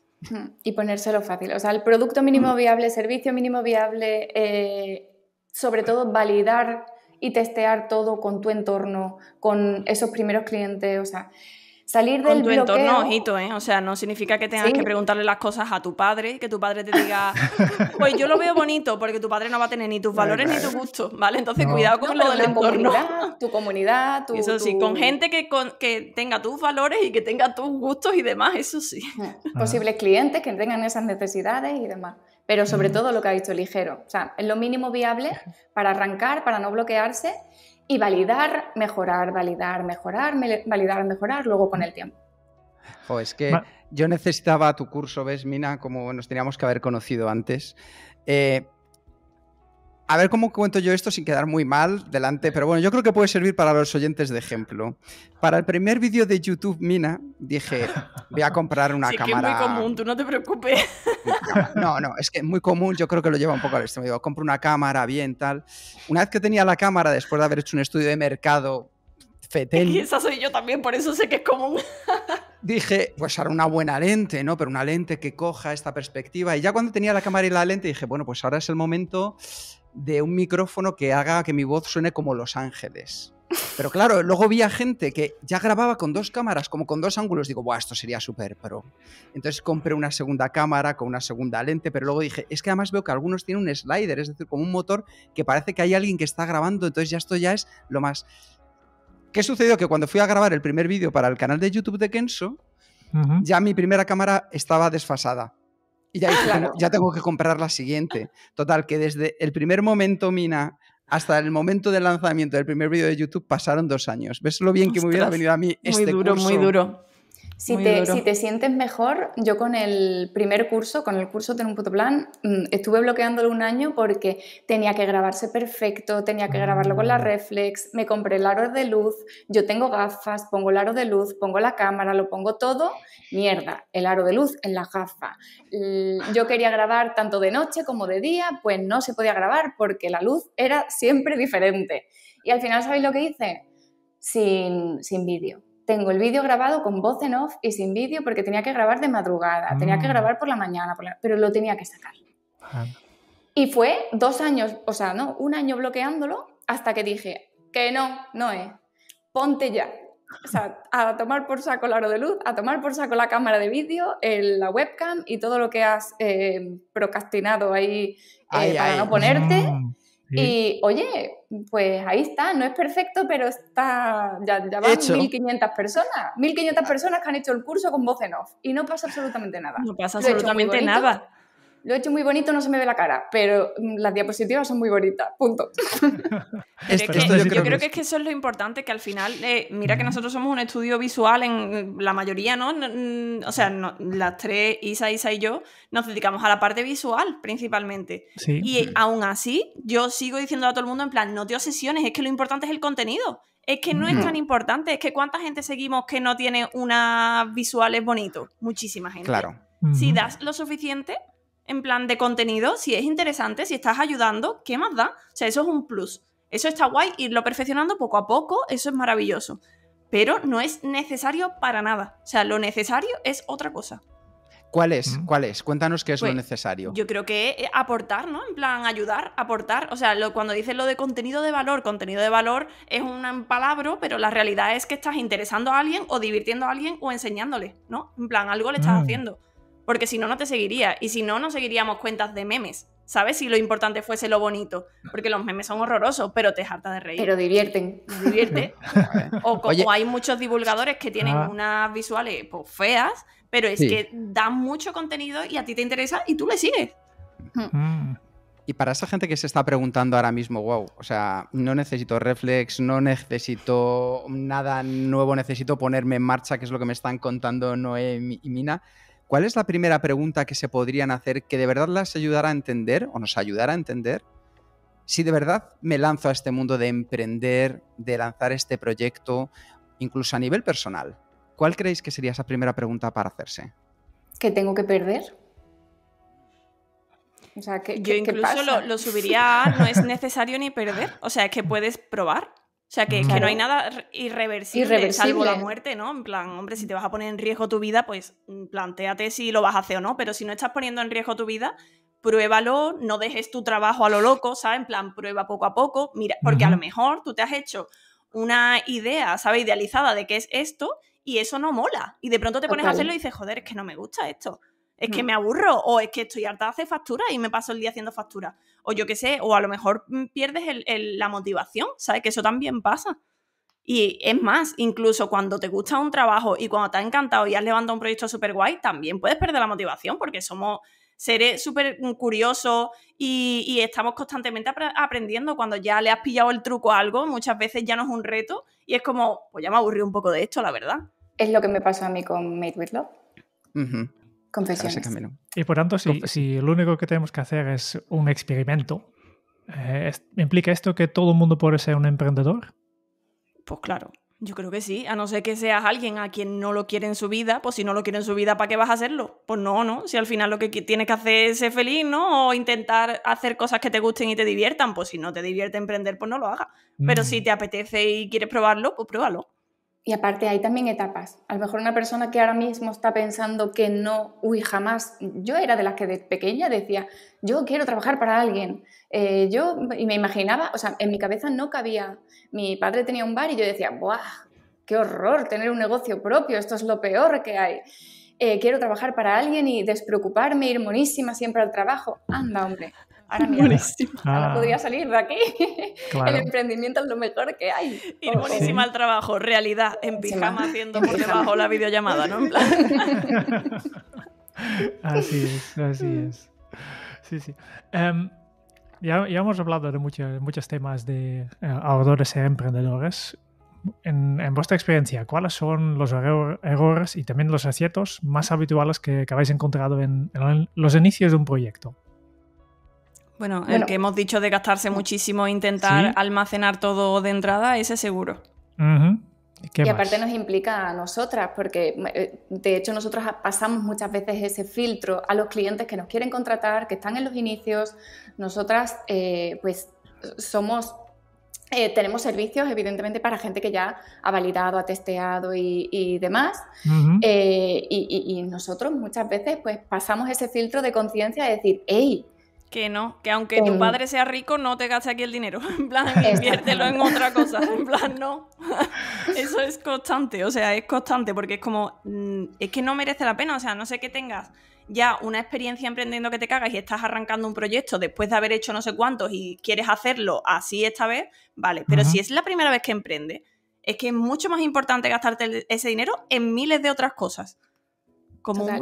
Y ponérselo fácil. O sea, el producto mínimo mm. viable, servicio mínimo viable, eh, sobre todo validar y testear todo con tu entorno, con esos primeros clientes. O sea, Salir del Con tu entorno, ojito, ¿eh? O sea, no significa que tengas que preguntarle las cosas a tu padre, que tu padre te diga, pues yo lo veo bonito, porque tu padre no va a tener ni tus valores ni tus gustos, ¿vale? Entonces, cuidado con lo del entorno. tu comunidad, tu. Eso sí, con gente que, que tenga tus valores y que tenga tus gustos y demás, eso sí. Ah. Posibles clientes que tengan esas necesidades y demás pero sobre mm. todo lo que ha dicho ligero. O sea, es lo mínimo viable para arrancar, para no bloquearse y validar, mejorar, validar, mejorar, validar, mejorar, luego con el tiempo. es que yo necesitaba tu curso, ¿ves, Mina? Como nos teníamos que haber conocido antes. Eh, a ver cómo cuento yo esto sin quedar muy mal delante, pero bueno, yo creo que puede servir para los oyentes de ejemplo. Para el primer vídeo de YouTube Mina, dije, voy a comprar una sí, cámara. Que es muy común, tú no te preocupes. No, no, es que es muy común, yo creo que lo lleva un poco al extremo. Digo, compro una cámara, bien, tal. Una vez que tenía la cámara, después de haber hecho un estudio de mercado fetel. Y esa soy yo también, por eso sé que es común. dije, pues ahora una buena lente, ¿no? Pero una lente que coja esta perspectiva. Y ya cuando tenía la cámara y la lente, dije, bueno, pues ahora es el momento de un micrófono que haga que mi voz suene como Los Ángeles. Pero claro, luego vi a gente que ya grababa con dos cámaras, como con dos ángulos. Digo, Buah, esto sería súper Pero Entonces compré una segunda cámara con una segunda lente, pero luego dije, es que además veo que algunos tienen un slider, es decir, como un motor que parece que hay alguien que está grabando, entonces ya esto ya es lo más... ¿Qué sucedió? Que cuando fui a grabar el primer vídeo para el canal de YouTube de Kenso, ya mi primera cámara estaba desfasada y ya, tengo, que comprar la siguiente. Total, que desde el primer momento Mina hasta el momento del lanzamiento del primer vídeo de YouTube pasaron dos años. ¿Ves lo bien que me hubiera venido a mí este Muy duro, muy duro. Si te, sientes mejor, yo con el primer curso, con el curso de un puto plan, mm, estuve bloqueándolo un año porque tenía que grabarse perfecto, tenía que grabarlo con la mm. reflex, me compré el aro de luz, yo tengo gafas, pongo el aro de luz, pongo la cámara, lo pongo todo, mierda, el aro de luz en la gafa. Yo quería grabar tanto de noche como de día, pues no se podía grabar porque la luz era siempre diferente. Y al final, ¿sabéis lo que hice? Sin, sin vídeo tengo el vídeo grabado con voz en off y sin vídeo porque tenía que grabar de madrugada, tenía que mm. grabar por la mañana, pero lo tenía que sacar. Ah. Y fue dos años, o sea, no, un año bloqueándolo hasta que dije, que no, no es, ponte ya. O sea, a tomar por saco el aro de luz, a tomar por saco la cámara de vídeo, la webcam y todo lo que has eh, procrastinado ahí eh, para no ponerte. Y oye, pues ahí está, no es perfecto, pero está, ya, ya van 1.500 personas, 1.500 ah. personas que han hecho el curso con voz en off y no pasa absolutamente nada. No pasa absolutamente nada lo he hecho muy bonito, no se me ve la cara, pero mm, las diapositivas son muy bonitas, punto. es que, yo, creo que es que eso es lo importante, que al final, eh, mira que nosotros somos un estudio visual en la mayoría, ¿no? Mm, o sea, las tres, Isa, Isa y yo, nos dedicamos a la parte visual principalmente. Y aún así, yo sigo diciendo a todo el mundo en plan, no te obsesiones, es que lo importante es el contenido. Es que no es tan importante, es que cuánta gente seguimos que no tiene unas visuales bonitos. Muchísima gente. Claro. Si das lo suficiente, en plan de contenido, si es interesante, si estás ayudando, ¿qué más da? O sea, eso es un plus. Eso está guay, irlo perfeccionando poco a poco, eso es maravilloso. Pero no es necesario para nada. O sea, lo necesario es otra cosa. ¿Cuál es? Mm. ¿Cuál es? Cuéntanos qué es lo pues, necesario. Yo creo que eh, aportar, ¿no? En plan, ayudar, aportar. O sea, lo, cuando dices lo de contenido de valor, contenido de valor es un palabra, pero la realidad es que estás interesando a alguien o divirtiendo a alguien o enseñándole, ¿no? En plan, algo le estás mm. haciendo porque si no, no te seguiría. Y si no, no seguiríamos cuentas de memes. ¿Sabes? Si lo importante fuese lo bonito. Porque los memes son horrorosos, pero te harta de reír. Pero divierten. Divierte. o como hay muchos divulgadores que tienen ah. unas visuales pues, feas, pero es que dan mucho contenido y a ti te interesa y tú le sigues. Hmm. Mm. Y para esa gente que se está preguntando ahora mismo, wow, o sea, no necesito reflex, no necesito nada nuevo, necesito ponerme en marcha, que es lo que me están contando Noé y Mina. ¿cuál es la primera pregunta que se podrían hacer que de verdad las ayudara a entender o nos ayudara a entender si de verdad me lanzo a este mundo de emprender, de lanzar este proyecto, incluso a nivel personal? ¿Cuál creéis que sería esa primera pregunta para hacerse? ¿Qué tengo que perder? O sea, que Yo incluso Lo, lo, subiría a no es necesario ni perder. O sea, es que puedes probar. O sea, que, no hay nada irreversible, salvo la muerte, ¿no? En plan, hombre, si te vas a poner en riesgo tu vida, pues mm, planteate si lo vas a hacer o no. Pero si no estás poniendo en riesgo tu vida, pruébalo, no dejes tu trabajo a lo loco, ¿sabes? En plan, prueba poco a poco, mira, porque a lo mejor tú te has hecho una idea, ¿sabes? Idealizada de qué es esto y eso no mola. Y de pronto te pones a hacerlo y dices, joder, es que no me gusta esto. Es que mm. me aburro o es que estoy harta de hacer factura y me paso el día haciendo factura o yo qué sé, o a lo mejor mm, pierdes la motivación, ¿sabes? Que eso también pasa. Y es más, incluso cuando te gusta un trabajo y cuando te ha encantado y has levantado un proyecto súper guay, también puedes perder la motivación porque somos seres súper mm, curiosos y, estamos constantemente aprendiendo. Cuando ya le has pillado el truco a algo, muchas veces ya no es un reto y es como, pues ya me aburrí un poco de esto, la verdad. Es lo que me pasó a mí con Made with Love. Confesiones. Y por tanto, si, lo único que tenemos que hacer es un experimento, eh, ¿implica esto que todo el mundo puede ser un emprendedor? Pues claro, yo creo que sí, a no ser que seas alguien a quien no lo quiere en su vida, pues si no lo quiere en su vida, ¿para qué vas a hacerlo? Pues no, ¿no? Si al final lo que tienes que hacer es ser feliz, ¿no? O intentar hacer cosas que te gusten y te diviertan, pues si no te divierte emprender, pues no lo hagas. Pero mm. si te apetece y quieres probarlo, pues pruébalo. Y aparte hay también etapas. A lo mejor una persona que ahora mismo está pensando que no, uy, jamás. Yo era de las que de pequeña decía, yo quiero trabajar para alguien. Eh, yo, y me imaginaba, o sea, en mi cabeza no cabía. Mi padre tenía un bar y yo decía, ¡buah! ¡Qué horror tener un negocio propio! Esto es lo peor que hay. Eh, quiero trabajar para alguien y despreocuparme, ir monísima siempre al trabajo. Anda, hombre. Ahora ah. podría salir de aquí. El emprendimiento es lo mejor que hay. Ir buenísimo al trabajo, realidad, en pijama haciendo por debajo la videollamada, ¿no? así es, así es. Sí, sí. Em, ya, hemos hablado de muchos, muchos temas de eh, ahorradores e emprendedores. En, vuestra experiencia, ¿cuáles son los errores y también los aciertos más habituales que, habéis encontrado en, los inicios de un proyecto? Bueno, el que hemos dicho de gastarse muchísimo, e intentar almacenar todo de entrada, ese seguro. y aparte nos implica a nosotras, porque eh, de hecho nosotros pasamos muchas veces ese filtro a los clientes que nos quieren contratar, que están en los inicios. Nosotras, eh, pues, somos eh, tenemos servicios, evidentemente, para gente que ya ha validado, ha testeado y, demás. y, nosotros muchas veces pues, pasamos ese filtro de conciencia de decir, hey, que no, que aunque tu em. padre sea rico, no te gaste aquí el dinero. En plan, inviértelo en otra cosa. En plan, no. Eso es constante, o sea, es constante, porque es como, mm, es que no merece la pena. O sea, no sé que tengas ya una experiencia emprendiendo que te cagas y estás arrancando un proyecto después de haber hecho no sé cuántos y quieres hacerlo así esta vez, vale. Pero si es la primera vez que emprende, es que es mucho más importante gastarte ese dinero en miles de otras cosas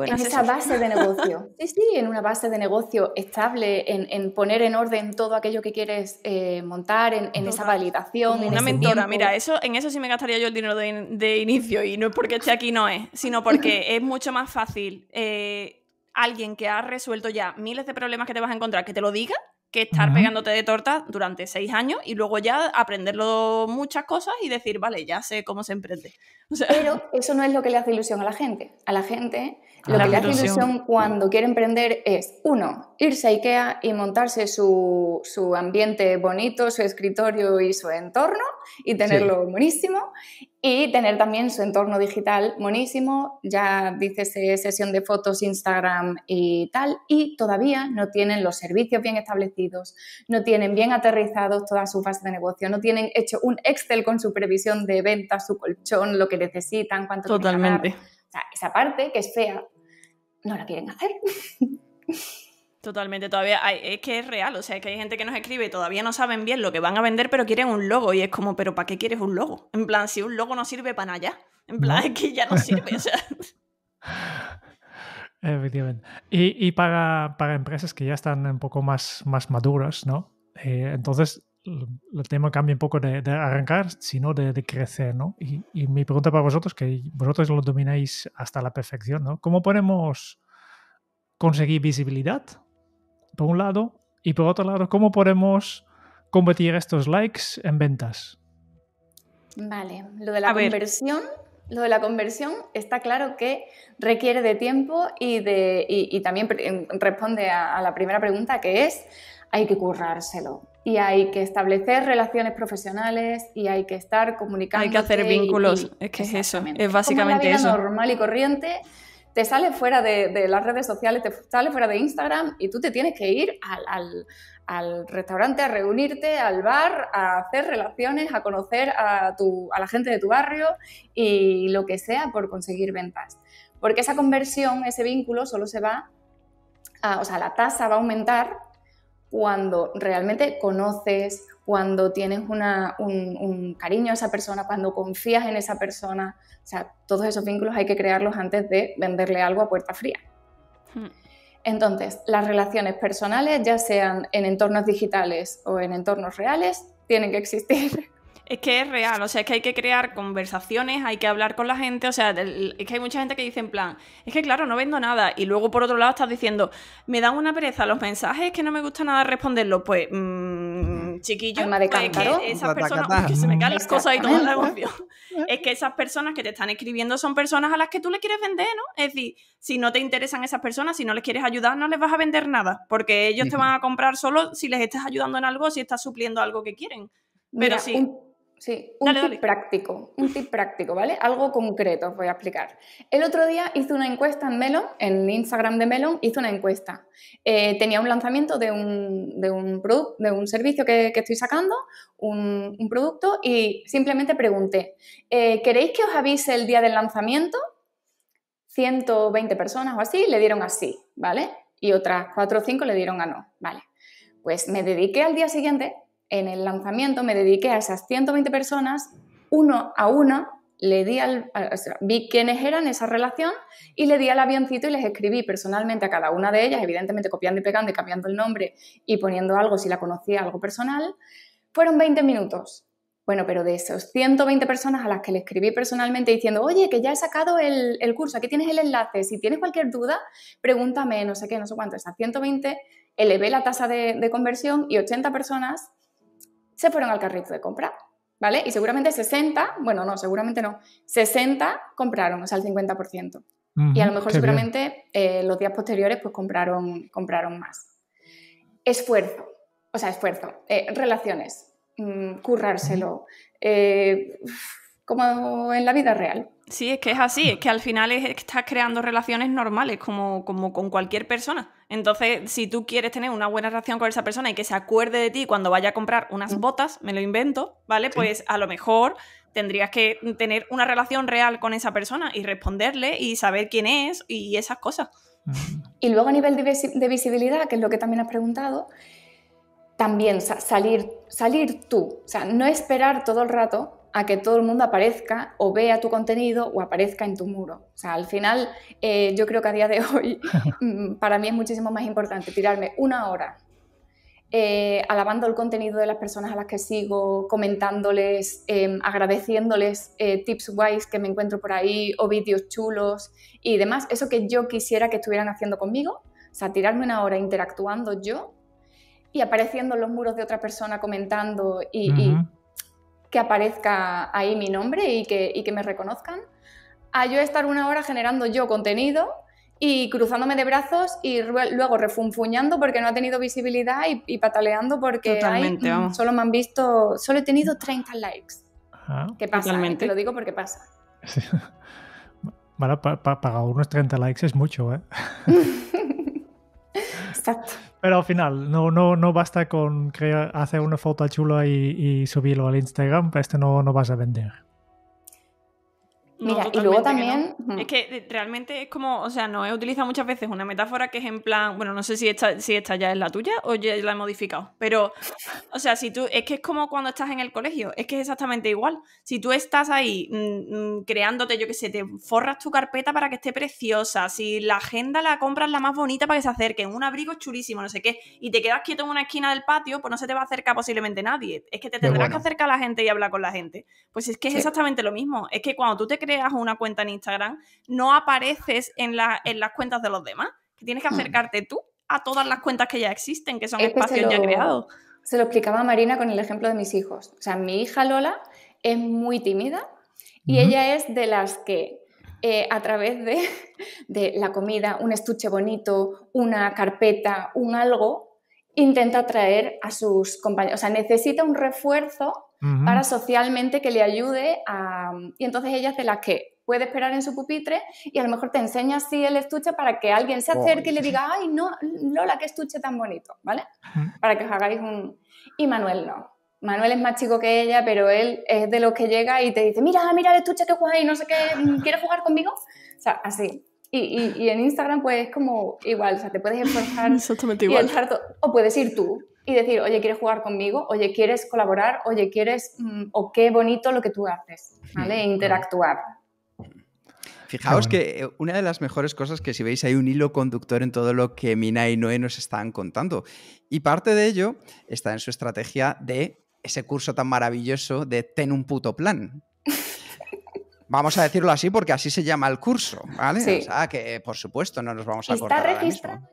en esa base de negocio. sí, sí, en una base de negocio estable, en, poner en orden todo aquello que quieres eh, montar, en, esa validación. En una mentora, mira, eso, en eso sí me gastaría yo el dinero de, inicio y no es porque esté aquí, no es, sino porque es mucho más fácil. Eh, alguien que ha resuelto ya miles de problemas que te vas a encontrar, que te lo diga que estar pegándote de torta durante seis años y luego ya aprenderlo muchas cosas y decir, vale, ya sé cómo se emprende. Pero eso no es lo que le hace ilusión a la gente. A la gente lo que le hace ilusión cuando quiere emprender es, uno, irse a IKEA y montarse su, ambiente bonito, su escritorio y su entorno y tenerlo buenísimo y tener también su entorno digital monísimo, ya dices eh, sesión de fotos, Instagram y tal, y todavía no tienen los servicios bien establecidos, no tienen bien aterrizados toda su fase de negocio, no tienen hecho un Excel con su previsión de ventas, su colchón, lo que necesitan, cuánto Totalmente. o sea, esa parte que es fea, no la quieren hacer. Totalmente, todavía es que es real, o sea, es que hay gente que nos escribe y todavía no saben bien lo que van a vender, pero quieren un logo y es como, pero ¿para qué quieres un logo? En plan, si un logo no sirve para nada, en plan, que ya no sirve, Efectivamente. Y, para, empresas que ya están un poco más, más maduras, ¿no? Eh, entonces, el tema cambia un poco de, arrancar, sino de, crecer, ¿no? Y, y, mi pregunta para vosotros, que vosotros lo domináis hasta la perfección, ¿no? ¿Cómo podemos conseguir visibilidad por un lado, y por otro lado, ¿cómo podemos convertir estos likes en ventas? Vale, lo de la conversión. Lo de la conversión está claro que requiere de tiempo y, de, también responde a, la primera pregunta que es, hay que currárselo y hay que establecer relaciones profesionales y hay que estar comunicando. Hay que hacer vínculos, es que es eso, es básicamente eso. normal y corriente te sale fuera de, las redes sociales, te sale fuera de Instagram y tú te tienes que ir al, restaurante a reunirte, al bar, a hacer relaciones, a conocer a, la gente de tu barrio y lo que sea por conseguir ventas. Porque esa conversión, ese vínculo solo se va, o sea, la tasa va a aumentar cuando realmente conoces, cuando tienes un, un, cariño a esa persona, cuando confías en esa persona. O sea, todos esos vínculos hay que crearlos antes de venderle algo a puerta fría. Hmm. Entonces, las relaciones personales, ya sean en entornos digitales o en entornos reales, tienen que existir. Es que es real, o sea, es que hay que crear conversaciones, hay que hablar con la gente, o sea, es que hay mucha gente que dice en plan, es que claro, no vendo nada, y luego por otro lado estás diciendo, me dan una pereza los mensajes, que no me gusta nada responderlos, pues, mm, chiquillo, pues, que esas personas, que se me caen cosas y es que esas personas que te están escribiendo son personas a las que tú le quieres vender, ¿no? Es decir, si no te interesan esas personas, si no les quieres ayudar, no les vas a vender nada, porque ellos te van a comprar solo si les estás ayudando en algo, si estás supliendo algo que quieren. Pero sí. Sí, un tip práctico, un tip práctico, ¿vale? Algo concreto os voy a explicar. El otro día hice una encuesta en Melon, en Instagram de Melon, hice una encuesta. Eh, tenía un lanzamiento de un, producto, de un servicio que, estoy sacando, un, producto, y simplemente pregunté, eh, ¿queréis que os avise el día del lanzamiento? 120 personas o así le dieron así, ¿vale? Y otras 4 o 5 le dieron a no, ¿vale? Pues me dediqué al día siguiente en el lanzamiento me dediqué a esas 120 personas, uno a uno, le di vi quiénes eran esa relación y le di al avioncito y les escribí personalmente a cada una de ellas, evidentemente copiando y pegando y cambiando el nombre y poniendo algo si la conocía, algo personal. Fueron 20 minutos. Bueno, pero de esos 120 personas a las que le escribí personalmente diciendo, oye, que ya he sacado el, curso, aquí tienes el enlace, si tienes cualquier duda, pregúntame, no sé qué, no sé cuánto. Esas 120 elevé la tasa de, de conversión y 80 personas se fueron al carrito de compra, ¿vale? Y seguramente 60, bueno, no, seguramente no, 60 compraron, o sea, el 50%. y a lo mejor seguramente eh, los días posteriores pues compraron, compraron más. Esfuerzo, o sea, esfuerzo, eh, relaciones, mm, currárselo, como en la vida real. Sí, es que es así, es que al final es, estás creando relaciones normales como, como con cualquier persona. Entonces, si tú quieres tener una buena relación con esa persona y que se acuerde de ti cuando vaya a comprar unas botas, me lo invento, ¿vale? Pues a lo mejor tendrías que tener una relación real con esa persona y responderle y saber quién es y esas cosas. Y luego a nivel de, visibilidad, que es lo que también has preguntado, también salir, salir tú, o sea, no esperar todo el rato a que todo el mundo aparezca o vea tu contenido o aparezca en tu muro. O sea, al final eh, yo creo que a día de hoy mm, para mí es muchísimo más importante tirarme una hora eh, alabando el contenido de las personas a las que sigo, comentándoles, em, agradeciéndoles eh, tips guays que me encuentro por ahí o vídeos chulos y demás, eso que yo quisiera que estuvieran haciendo conmigo, o sea, tirarme una hora interactuando yo y apareciendo en los muros de otra persona comentando y, que aparezca ahí mi nombre y que, y que me reconozcan, a yo estar una hora generando yo contenido y cruzándome de brazos y luego refunfuñando porque no ha tenido visibilidad y, pataleando porque solo me han visto, solo he tenido 30 likes. que pasa? Te lo digo porque pasa. Sí. Bueno, para, unos 30 likes es mucho, ¿eh? Pero al final, no, no, no basta con hacer una foto chula y, y subirlo al Instagram, esto no, no vas a vender. Mira, y luego también... Es que eh, realmente es como, o sea, no he utilizado muchas veces una metáfora que es en plan, bueno, no sé si esta, si ya es la tuya o ya la he modificado, pero, o sea, si tú, es que es como cuando estás en el colegio, es que es exactamente igual. Si tú estás ahí mm, mm, creándote, yo qué sé, te forras tu carpeta para que esté preciosa, si la agenda la compras la más bonita para que se acerque, un abrigo chulísimo, no sé qué, y te quedas quieto en una esquina del patio, pues no se te va a acercar posiblemente nadie. Es que te tendrás que acercar a la gente y hablar con la gente. Pues es que es exactamente lo mismo. Es que cuando tú te creas una cuenta en Instagram, no apareces en, las cuentas de los demás, tienes que hmm. acercarte tú a todas las cuentas que ya existen, que son espacios ya creados. Se lo explicaba Marina con el ejemplo de mis hijos. O sea, mi hija Lola es muy tímida y ella es de las que eh, a través de, de, la comida, un estuche bonito, una carpeta, un algo, intenta atraer a sus compañeros. O sea, necesita un refuerzo para socialmente que le ayude a... Y entonces ella es de las que puede esperar en su pupitre y a lo mejor te enseña así el estuche para que alguien se acerque y le diga, ay, no, Lola, qué estuche tan bonito, ¿vale? Para que os hagáis un... Y Manuel no. Manuel es más chico que ella, pero él es de los que llega y te dice, mira, mira el estuche que juega ahí, no sé qué, mm, ¿quieres jugar conmigo? O sea, así. Y, en Instagram pues es como igual, o sea, te puedes esforzar. o puedes ir tú, y decir, oye, ¿quieres jugar conmigo? Oye, ¿quieres colaborar? Oye, ¿quieres... Mm, o qué bonito lo que tú haces, ¿vale? Interactuar. Fijaos que eh, una de las mejores cosas que si veis hay un hilo conductor en todo lo que Mina y Noé nos están contando. Y parte de ello está en su estrategia de ese curso tan maravilloso de ten un puto plan. Vamos a decirlo así porque así se llama el curso, ¿vale? O sea, que por supuesto no nos vamos a acordar. Está registrado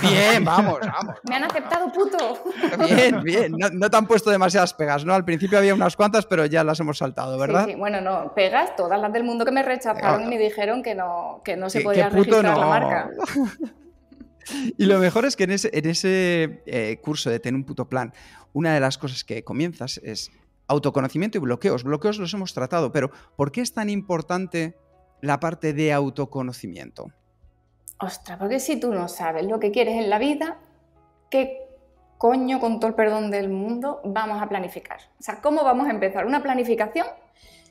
Bien, vamos, vamos. Me han aceptado, puto. Bien, bien. No, te han puesto demasiadas pegas, ¿no? Al principio había unas cuantas, pero ya las hemos saltado, ¿verdad? Sí, bueno, no, pegas todas las del mundo que me rechazaron ah. y me dijeron que no, no se podía registrar la marca. Y lo mejor es que en ese, eh, curso de Ten un puto plan, una de las cosas que comienzas es autoconocimiento y bloqueos. Bloqueos los hemos tratado, pero ¿por qué es tan importante la parte de autoconocimiento? Ostras, porque si tú no sabes lo que quieres en la vida, ¿qué coño, con todo el perdón del mundo, vamos a planificar? O sea, ¿cómo vamos a empezar una planificación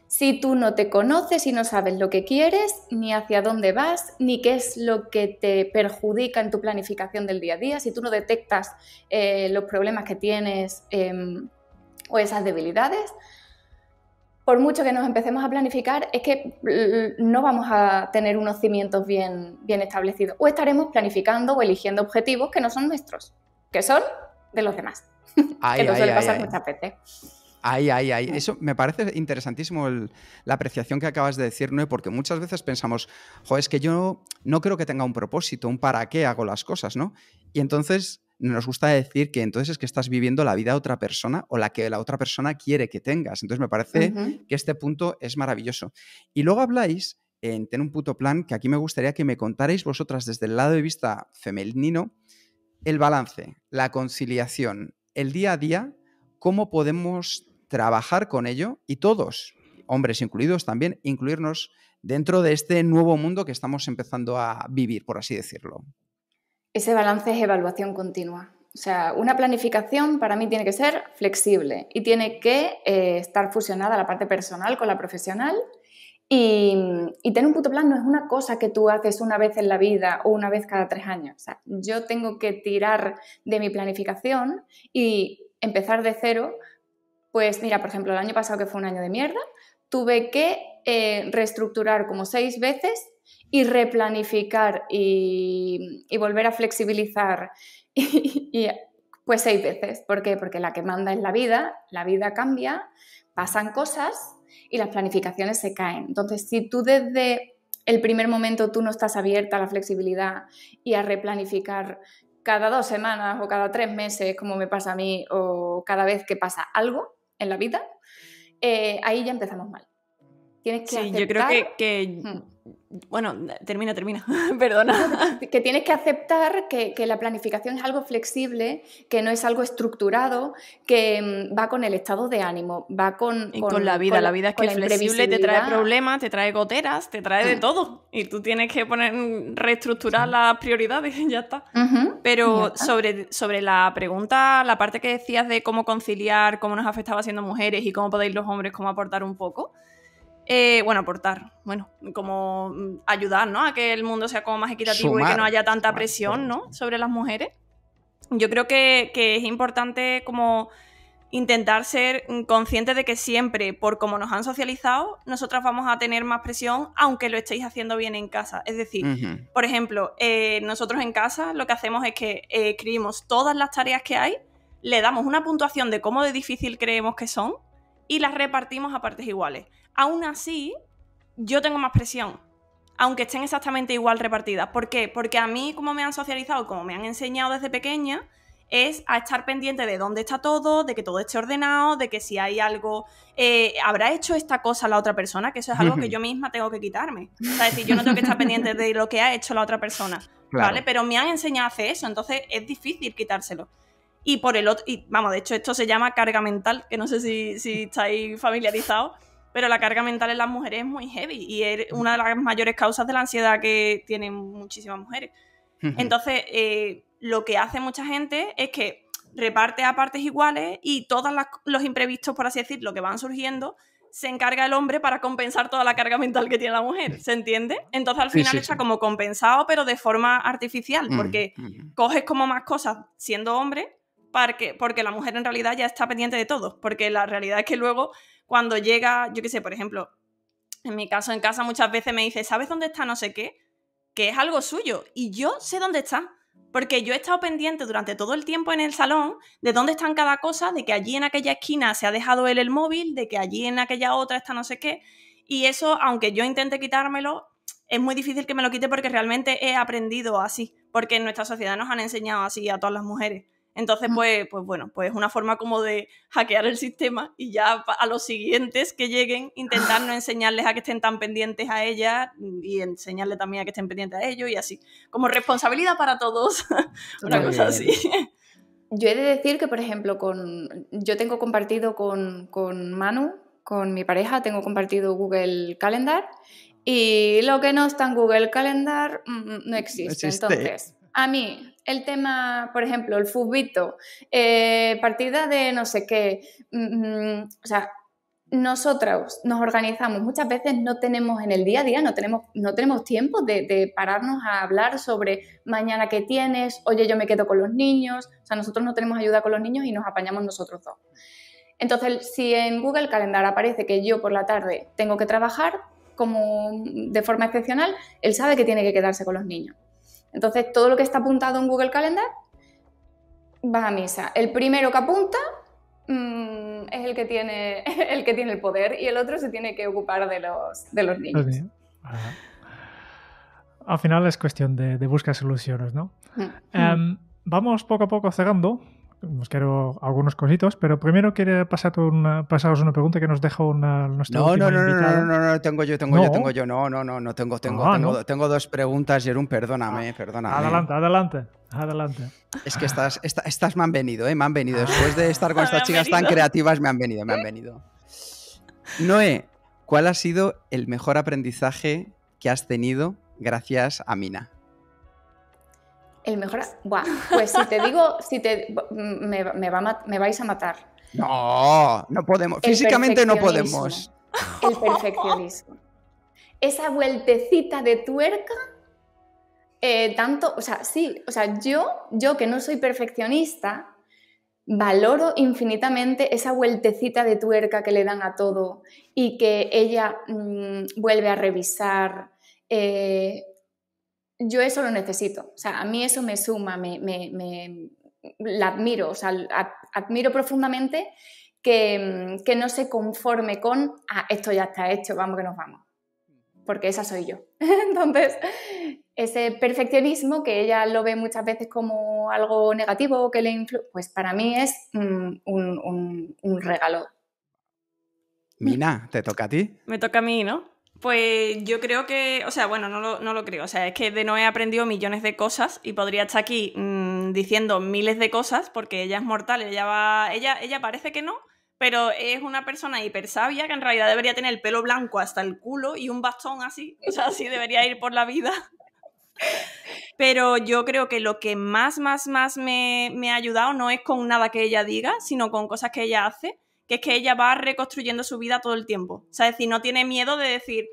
si tú no te conoces y no sabes lo que quieres, ni hacia dónde vas, ni qué es lo que te perjudica en tu planificación del día a día, si tú no detectas eh, los problemas que tienes em, o esas debilidades? por mucho que nos empecemos a planificar, es que mm, no vamos a tener unos cimientos bien, bien establecidos. O estaremos planificando o eligiendo objetivos que no son nuestros, que son de los demás. Ay, que suele pasar muchas veces. Mm. Eso me parece interesantísimo la apreciación que acabas de decir, ¿no? Porque muchas veces pensamos, Joder, es que yo no creo que tenga un propósito, un para qué hago las cosas, ¿no? Y entonces nos gusta decir que entonces es que estás viviendo la vida de otra persona o la que la otra persona quiere que tengas. Entonces me parece que este punto es maravilloso. Y luego habláis en tener un puto plan, que aquí me gustaría que me contarais vosotras desde el lado de vista femenino, el balance, la conciliación, el día a día, cómo podemos trabajar con ello y todos, hombres incluidos también, incluirnos dentro de este nuevo mundo que estamos empezando a vivir, por así decirlo. Ese balance es evaluación continua. O sea, una planificación para mí tiene que ser flexible y tiene que eh, estar fusionada la parte personal con la profesional. Y, tener un puto plan no es una cosa que tú haces una vez en la vida o una vez cada tres años. O sea, yo tengo que tirar de mi planificación y empezar de cero. Pues mira, por ejemplo, el año pasado que fue un año de mierda, tuve que eh, reestructurar como seis veces y replanificar y, volver a flexibilizar pues seis veces. ¿Por qué? Porque la que manda es la vida, la vida cambia, pasan cosas y las planificaciones se caen. Entonces, si tú desde el primer momento tú no estás abierta a la flexibilidad y a replanificar cada dos semanas o cada tres meses, como me pasa a mí, o cada vez que pasa algo en la vida, eh, ahí ya empezamos mal. Tienes que sí, yo creo que, hmm. Bueno, termina, termina, perdona. Que tienes que aceptar que, la planificación es algo flexible, que no es algo estructurado, que mm, va con el estado de ánimo, va con... Y con, la vida, la vida es que es flexible, te trae problemas, te trae goteras, te trae de mm. todo. Y tú tienes que poner, reestructurar las prioridades y ya está. Pero Sobre, sobre la pregunta, la parte que decías de cómo conciliar, cómo nos afectaba siendo mujeres y cómo podéis los hombres, cómo aportar un poco. Eh, bueno, aportar, bueno, como mm, ayudar, A que el mundo sea como más equitativo y que no haya tanta presión, Sobre las mujeres. Yo creo que, es importante como intentar ser mm, conscientes de que siempre, por como nos han socializado, nosotras vamos a tener más presión, aunque lo estéis haciendo bien en casa. Es decir, por ejemplo, eh, nosotros en casa lo que hacemos es que eh, escribimos todas las tareas que hay, le damos una puntuación de cómo de difícil creemos que son y las repartimos a partes iguales. Aún así, yo tengo más presión, aunque estén exactamente igual repartidas. ¿Por qué? Porque a mí, como me han socializado, como me han enseñado desde pequeña, es a estar pendiente de dónde está todo, de que todo esté ordenado, de que si hay algo, eh, habrá hecho esta cosa la otra persona, que eso es algo que yo misma tengo que quitarme. O sea, es decir, yo no tengo que estar pendiente de lo que ha hecho la otra persona, ¿vale? Pero me han enseñado a hacer eso, entonces es difícil quitárselo. Y por el otro, y vamos, de hecho esto se llama carga mental, que no sé si estáis familiarizados pero la carga mental en las mujeres es muy heavy y es una de las mayores causas de la ansiedad que tienen muchísimas mujeres. Entonces, eh, lo que hace mucha gente es que reparte a partes iguales y todos los imprevistos, por así decirlo, que van surgiendo, se encarga el hombre para compensar toda la carga mental que tiene la mujer, ¿se entiende? Entonces al final está como compensado, pero de forma artificial, porque coges como más cosas siendo hombre, porque la mujer en realidad ya está pendiente de todo, porque la realidad es que luego cuando llega, yo qué sé, por ejemplo, en mi caso en casa muchas veces me dice, ¿sabes dónde está no sé qué? Que es algo suyo y yo sé dónde está. Porque yo he estado pendiente durante todo el tiempo en el salón de dónde están cada cosa, de que allí en aquella esquina se ha dejado él el móvil, de que allí en aquella otra está no sé qué. Y eso, aunque yo intente quitármelo, es muy difícil que me lo quite porque realmente he aprendido así, porque en nuestra sociedad nos han enseñado así a todas las mujeres. Entonces, pues, pues bueno, pues es una forma como de hackear el sistema y ya a los siguientes que lleguen, intentar no enseñarles a que estén tan pendientes a ella y enseñarle también a que estén pendientes a ellos y así. Como responsabilidad para todos, una cosa así. Yo he de decir que, por ejemplo, con, yo tengo compartido con, con Manu, con mi pareja, tengo compartido Google Calendar y lo que no está en Google Calendar mm, mm, no existe. No existe. Entonces a mí el tema, por ejemplo, el fubito, eh, partida de no sé qué, mm, mm, o sea, nosotros nos organizamos, muchas veces no tenemos en el día a día, no tenemos, tiempo de, pararnos a hablar sobre mañana que tienes, oye, yo me quedo con los niños, o sea, nosotros no tenemos ayuda con los niños y nos apañamos nosotros dos. Entonces, si en Google Calendar aparece que yo por la tarde tengo que trabajar, como de forma excepcional, él sabe que tiene que quedarse con los niños. Entonces, todo lo que está apuntado en Google Calendar va a misa. El primero que apunta mm, es el que, tiene, el que tiene el poder y el otro se tiene que ocupar de los, de los niños. Pues Al final es cuestión de, buscar soluciones, ¿no? Mm. Em, vamos poco a poco cerrando quiero algunos cositos, pero primero quiero pasar una, pasaros una pregunta que nos dejó una nuestra no, no, no, no, tengo yo, tengo yo, tengo yo, no, no, no, no tengo, tengo, ah, tengo, tengo, dos preguntas, Jerón, perdóname, ah, perdóname. Adelante, adelante, adelante. Es que estas, estás, estas me han venido, eh, me han venido. Ah. Después de estar con estas chicas tan creativas, me han venido, me han venido. Noé, ¿cuál ha sido el mejor aprendizaje que has tenido gracias a Mina? El mejor. Buah, pues si te digo, si te. Me, vais a matar. No, no podemos. Físicamente no podemos. El perfeccionismo. Esa vueltecita de tuerca. Eh, tanto, o sea, sí, o sea, yo, yo que no soy perfeccionista, valoro infinitamente esa vueltecita de tuerca que le dan a todo y que ella mm, vuelve a revisar, eh, yo eso lo necesito. O sea, a mí eso me suma, me, la admiro, o sea, admiro profundamente mm, que, no se conforme con, ah, esto ya está hecho, vamos que nos vamos. Porque esa soy yo. Entonces, ese perfeccionismo que ella lo ve muchas veces como algo negativo que le influye, pues para mí es mm, un regalo. Mina, ¿te toca a ti? Me toca a mí, ¿no? Pues yo creo que, o sea, bueno, no lo, creo. O sea, es que de he aprendido millones de cosas y podría estar aquí mm, diciendo miles de cosas porque ella es mortal, ella va, ella, ella parece que no, pero es una persona hiper sabia que en realidad debería tener el pelo blanco hasta el culo y un bastón así, o sea, así debería ir por la vida. Pero yo creo que lo que más, más, más me ha ayudado no es con nada que ella diga, sino con cosas que ella hace que es que ella va reconstruyendo su vida todo el tiempo. O sea, es decir, no tiene miedo de decir,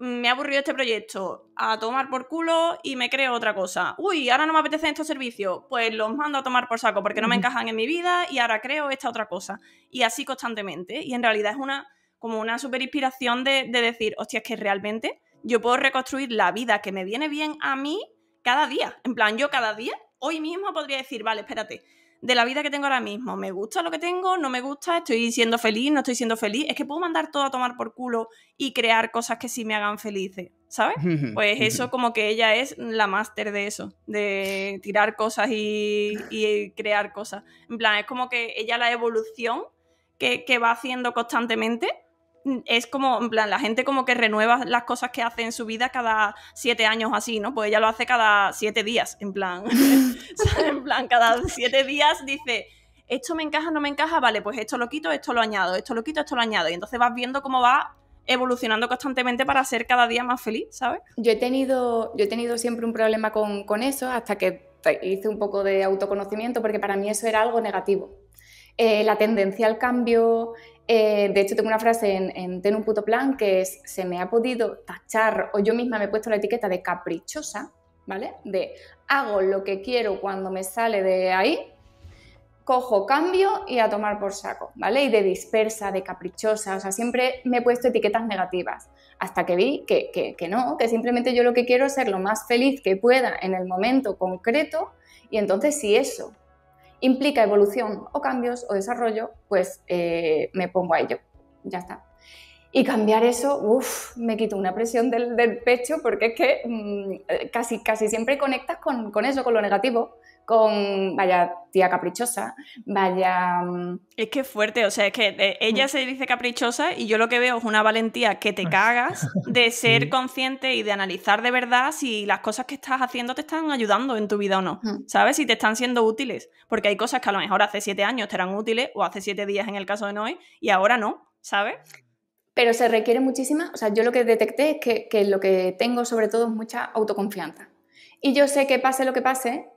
mm, me ha aburrido este proyecto, a tomar por culo y me creo otra cosa. Uy, ahora no me apetece estos servicios, pues los mando a tomar por saco porque no me encajan en mi vida y ahora creo esta otra cosa. Y así constantemente. Y en realidad es una como una super inspiración de, de decir, hostia, es que realmente yo puedo reconstruir la vida que me viene bien a mí cada día. En plan, yo cada día, hoy mismo podría decir, vale, espérate, de la vida que tengo ahora mismo. Me gusta lo que tengo, no me gusta, estoy siendo feliz, no estoy siendo feliz. Es que puedo mandar todo a tomar por culo y crear cosas que sí me hagan felices, ¿sabes? Pues eso como que ella es la máster de eso, de tirar cosas y, crear cosas. En plan, es como que ella la evolución que, que va haciendo constantemente Mm, es como, en plan, la gente como que renueva las cosas que hace en su vida cada siete años así, ¿no? Pues ella lo hace cada siete días, en plan, en plan, cada siete días dice, esto me encaja, no me encaja, vale, pues esto lo quito, esto lo añado, esto lo quito, esto lo añado. Y entonces vas viendo cómo va evolucionando constantemente para ser cada día más feliz, ¿sabes? Yo he tenido, yo he tenido siempre un problema con, eso hasta que hice un poco de autoconocimiento porque para mí eso era algo negativo. Eh, la tendencia al cambio, eh, de hecho, tengo una frase en, Ten un puto plan que es, se me ha podido tachar o yo misma me he puesto la etiqueta de caprichosa, ¿vale? De hago lo que quiero cuando me sale de ahí, cojo cambio y a tomar por saco, ¿vale? Y de dispersa, de caprichosa, o sea, siempre me he puesto etiquetas negativas, hasta que vi que, que, que no, que simplemente yo lo que quiero es ser lo más feliz que pueda en el momento concreto y entonces si eso implica evolución o cambios o desarrollo, pues eh, me pongo a ello. Ya está. Y cambiar eso, uff, me quito una presión del, pecho porque es que mm, eh, casi, casi siempre conectas con, con, eso, con lo negativo con vaya tía caprichosa, vaya... Mm, es que es fuerte, o sea, es que eh, ella mm. se dice caprichosa y yo lo que veo es una valentía que te cagas de ser consciente y de analizar de verdad si las cosas que estás haciendo te están ayudando en tu vida o no, mm. ¿sabes? Si te están siendo útiles, porque hay cosas que a lo mejor hace siete años te eran útiles o hace siete días en el caso de Noé y ahora no, ¿sabes? Pero se requiere muchísima, o sea, yo lo que detecté es que lo que tengo sobre todo es mucha autoconfianza. Y yo sé que pase lo que pase,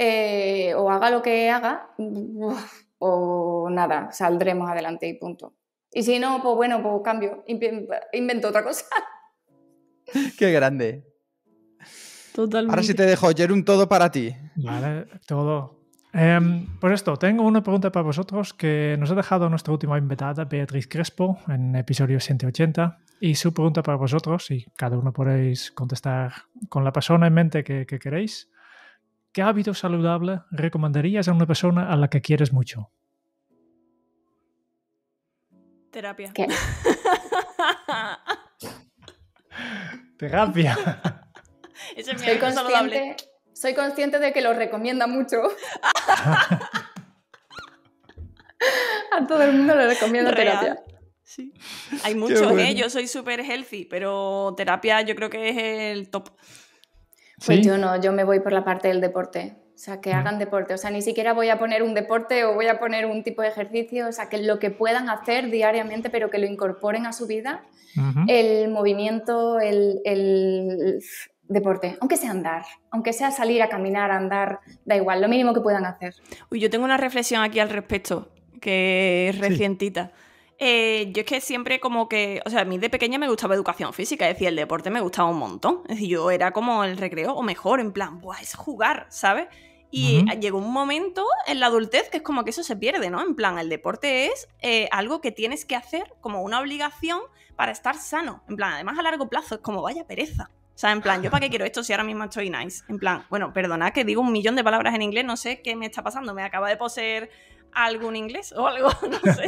eh, o haga lo que haga, o nada, saldremos adelante y punto. Y si no, pues bueno, pues cambio, invento otra cosa. Qué grande. Ahora sí te dejo, Jerun, todo para ti. Vale, todo. Em, por esto, tengo una pregunta para vosotros que nos ha dejado nuestra última invitada, Beatriz Crespo, en episodio 180. Y su pregunta para vosotros, y cada uno podéis contestar con la persona en mente que queréis. ¿Qué hábito saludable recomendarías a una persona a la que quieres mucho? Terapia. Terapia. soy, consciente, soy consciente de que lo recomienda mucho. a todo el mundo le recomiendo terapia. Hay muchos, ¿eh? Yo soy súper healthy, pero terapia yo creo que es el top. Pues yo no, yo me voy por la parte del deporte. O sea, que mm. hagan deporte. O sea, ni siquiera voy a poner un deporte o voy a poner un tipo de ejercicio. O sea, que lo que puedan hacer diariamente, pero que lo incorporen a su vida, el movimiento, el, deporte. Aunque sea andar, aunque sea salir a caminar, andar, da igual, lo mínimo que puedan hacer. Uy, yo tengo una reflexión aquí al respecto, que es recientita. Eh, yo es que siempre como que, o sea, a mí de pequeña me gustaba educación física, es decir, el deporte me gustaba un montón. Es decir, yo era como el recreo, o mejor, en plan, es jugar, ¿sabes? Y llegó un momento en la adultez que es como que eso se pierde, ¿no? En plan, el deporte es eh, algo que tienes que hacer como una obligación para estar sano. En plan, además a largo plazo es como vaya pereza. O sea, en plan, ¿yo para qué quiero esto si ahora mismo estoy nice? En plan, bueno, perdonad que digo un millón de palabras en inglés, no sé qué me está pasando, me acaba de poseer algún inglés o algo, no sé.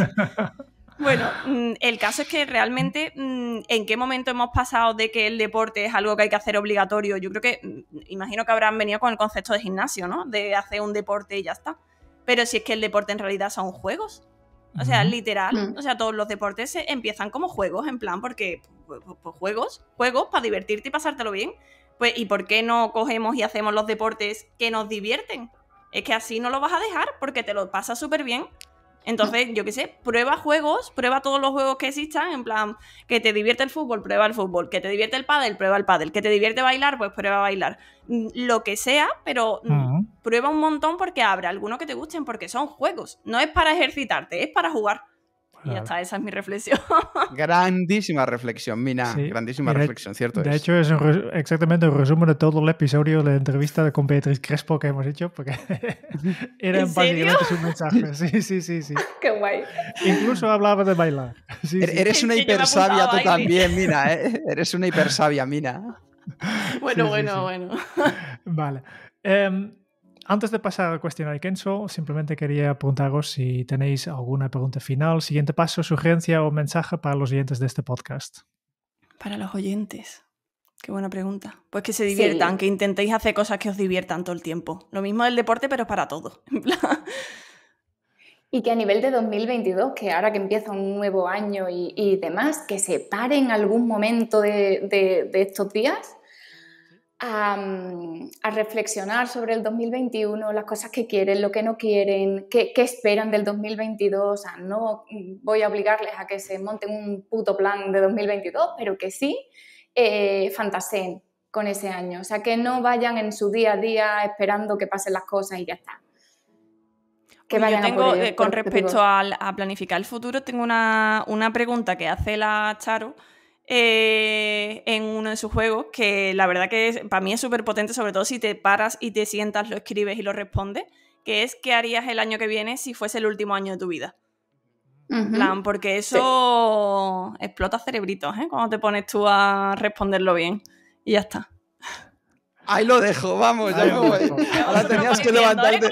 Bueno, mm, el caso es que realmente mm, en qué momento hemos pasado de que el deporte es algo que hay que hacer obligatorio. Yo creo que, mm, imagino que habrán venido con el concepto de gimnasio, ¿no? De hacer un deporte y ya está. Pero si es que el deporte en realidad son juegos. O sea, literal. O sea, todos los deportes se empiezan como juegos, en plan, porque pues, pues, pues, juegos, juegos para divertirte y pasártelo bien. Pues, ¿y por qué no cogemos y hacemos los deportes que nos divierten? Es que así no lo vas a dejar porque te lo pasas súper bien entonces, yo qué sé, prueba juegos, prueba todos los juegos que existan, en plan, que te divierte el fútbol, prueba el fútbol, que te divierte el pádel, prueba el pádel, que te divierte bailar, pues prueba bailar. Mm, lo que sea, pero mm, prueba un montón porque habrá algunos que te gusten, porque son juegos. No es para ejercitarte, es para jugar. Y ya está, esa es mi reflexión. grandísima reflexión, Mina. Grandísima reflexión, ¿cierto? De hecho, es exactamente el resumen de todo el episodio de la entrevista con Beatriz Crespo que hemos hecho, porque era básicamente un mensaje. Sí, sí, sí. sí. Qué guay. Incluso hablaba de bailar. eres una hipersabia tú también, Mina. ¿eh? Eres una hipersabia, Mina. Bueno, bueno, bueno. Vale. Em, antes de pasar al cuestionario Kenzo, simplemente quería preguntaros si tenéis alguna pregunta final, siguiente paso, sugerencia o mensaje para los oyentes de este podcast. Para los oyentes. Qué buena pregunta. Pues que se diviertan, que intentéis hacer cosas que os diviertan todo el tiempo. Lo mismo del deporte, pero para todo. y que a nivel de 2022, que ahora que empieza un nuevo año y, demás, que se paren algún momento de estos días Mm, a, reflexionar sobre el 2021, las cosas que quieren, lo que no quieren, qué, esperan del 2022. O sea, no voy a obligarles a que se monten un puto plan de 2022, pero que sí eh, fantaseen con ese año. O sea, que no vayan en su día a día esperando que pasen las cosas y ya está. Yo tengo, eh, con respecto a, planificar el futuro, tengo una, una pregunta que hace la Charo eh, en uno de sus juegos, que la verdad que para mí es súper potente, sobre todo si te paras y te sientas, lo escribes y lo respondes, que es qué harías el año que viene si fuese el último año de tu vida. plan, porque eso explota cerebritos, ¿eh? Cuando te pones tú a responderlo bien. Y ya está. Ahí lo dejo, vamos, Ahora tenías que levantarte.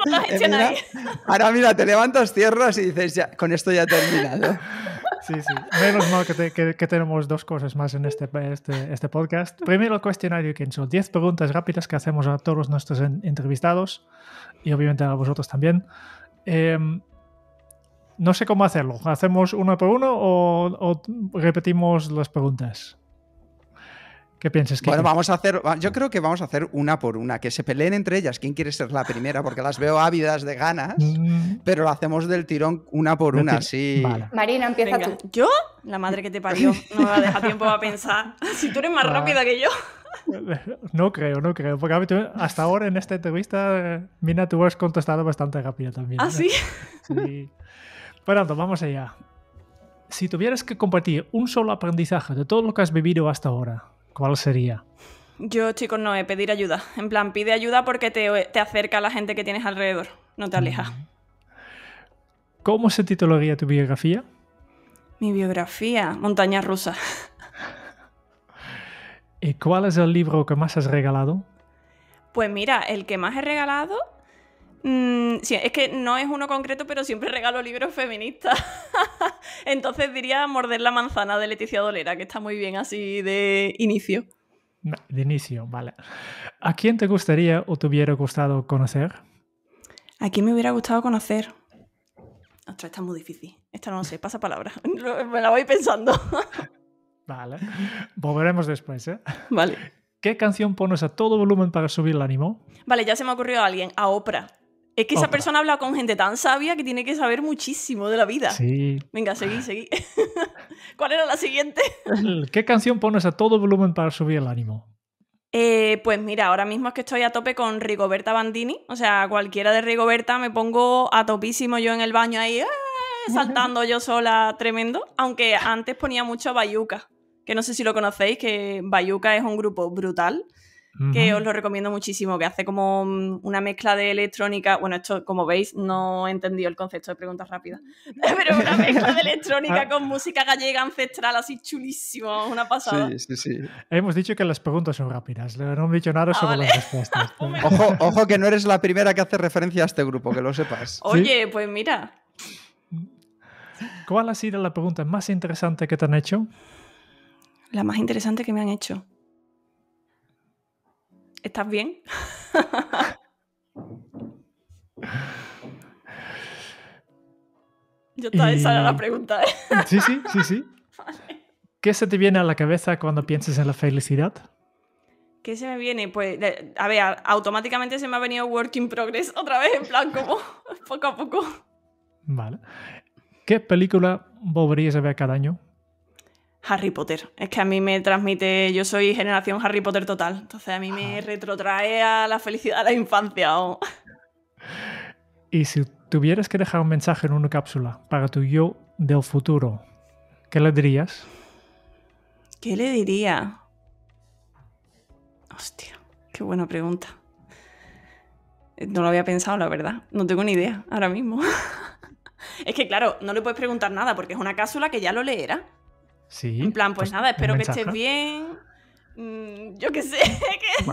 ahora mira, te levantas, cierras y dices, ya, con esto ya terminado. Sí, sí. Menos mal que, tenemos dos cosas más en este, este, este podcast. Primero, el cuestionario son 10 preguntas rápidas que hacemos a todos nuestros entrevistados y obviamente a vosotros también. Em, no sé cómo hacerlo. ¿Hacemos uno por uno o repetimos las preguntas? ¿Qué piensas? Bueno, vamos a hacer, yo creo que vamos a hacer una por una, que se peleen entre ellas, quién quiere ser la primera, porque las veo ávidas de ganas, mm. pero lo hacemos del tirón una por una, así. Marina, empieza tú. ¿Yo? La madre que te parió, no me va a dejar tiempo a pensar. Si tú eres más rápida que yo. No creo, no creo, porque hasta ahora en esta entrevista eh, Mina tú has contestado bastante rápido también. ¿Ah, ¿eh? sí? sí. Pronto, pues, vamos allá. Si tuvieras que compartir un solo aprendizaje de todo lo que has vivido hasta ahora, ¿cuál sería? Yo, chicos, no, he eh, pedir ayuda. En plan, pide ayuda porque te, te acerca a la gente que tienes alrededor, no te alejas. ¿Cómo se titularía tu biografía? Mi biografía, Montaña Rusa. ¿Y cuál es el libro que más has regalado? Pues mira, el que más he regalado Mm, sí, es que no es uno concreto, pero siempre regalo libros feministas. Entonces diría Morder la manzana de Leticia Dolera, que está muy bien así de inicio. De inicio, vale. ¿A quién te gustaría o te hubiera gustado conocer? ¿A quién me hubiera gustado conocer? Ostras, está muy difícil. Esta no lo sé, pasa palabra. Me la voy pensando. vale. Volveremos después, ¿eh? Vale. ¿Qué canción pones a todo volumen para subir el ánimo? Vale, ya se me ocurrido a alguien, a Oprah. Es que esa persona habla con gente tan sabia que tiene que saber muchísimo de la vida. Sí. Venga, seguí, seguí. ¿Cuál era la siguiente? ¿Qué canción pones a todo volumen para subir el ánimo? Eh, pues mira, ahora mismo es que estoy a tope con Rigoberta Bandini. O sea, cualquiera de Rigoberta me pongo a topísimo yo en el baño ahí, ¡ah! saltando yo sola, tremendo. Aunque antes ponía mucho Bayuca, que no sé si lo conocéis, que Bayuca es un grupo brutal que os lo recomiendo muchísimo, que hace como mm, una mezcla de electrónica. Bueno, esto, como veis, no he entendido el concepto de preguntas rápidas, pero una mezcla de electrónica ah. con música gallega ancestral, así chulísimo, una pasada. Sí, sí, sí. Hemos dicho que las preguntas son rápidas, no hemos dicho nada ah, sobre las respuestas. ojo, que no eres la primera que hace referencia a este grupo, que lo sepas. Oye, pues mira. ¿Cuál ha sido la pregunta más interesante que te han hecho? La más interesante que me han hecho. ¿Estás bien? Yo estaba esa la pregunta. ¿eh? Sí, sí, sí, sí. ¿Qué se te viene a la cabeza cuando piensas en la felicidad? ¿Qué se me viene? Pues, a ver, automáticamente se me ha venido Work in Progress otra vez, en plan, como poco a poco. Vale. ¿Qué película volverías a ver cada año? Harry Potter. Es que a mí me transmite, yo soy generación Harry Potter total, entonces a mí me retrotrae a la felicidad de la infancia. Y si tuvieras que dejar un mensaje en una cápsula para tu yo del futuro, ¿qué le dirías? ¿Qué le diría? Hostia, qué buena pregunta. No lo había pensado, la verdad. No tengo ni idea ahora mismo. es que claro, no le puedes preguntar nada porque es una cápsula que ya lo leerá. En plan, pues, pues, nada, espero que estés bien. Mm, yo qué sé. Que...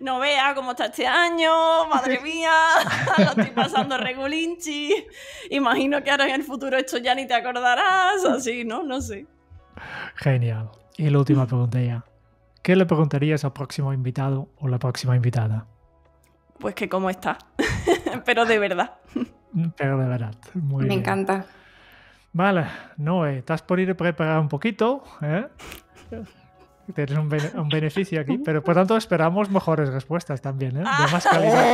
No vea cómo está este año, madre mía, lo estoy pasando regulinchi. Imagino que ahora en el futuro esto ya ni te acordarás, así, ¿no? No sé. Genial. Y la última pregunta ya. ¿Qué le preguntarías al próximo invitado o la próxima invitada? Pues que cómo está, pero de verdad. Pero de verdad, Me encanta. Vale, Noé, eh, estás por ir preparar un poquito. ¿eh? Tienes un, un, beneficio aquí, pero por tanto esperamos mejores respuestas también, ¿eh? de más calidad.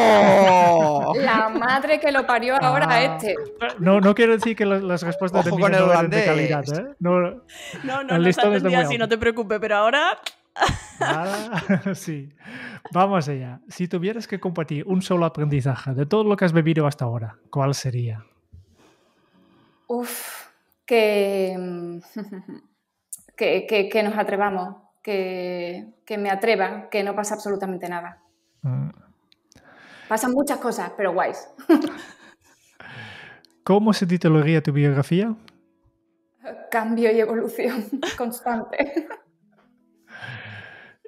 ¡Oh! La madre que lo parió ahora ah. este. No, no quiero decir que las respuestas de no de calidad. ¿eh? No, no, no, no, no te así, no te preocupes, pero ahora... sí. Vamos allá. Si tuvieras que compartir un solo aprendizaje de todo lo que has vivido hasta ahora, ¿cuál sería? Uf Mm, que, que, nos atrevamos, que, me atreva, que no pasa absolutamente nada. Mm. Pasan muchas cosas, pero guays. ¿Cómo se titularía tu biografía? Cambio y evolución constante.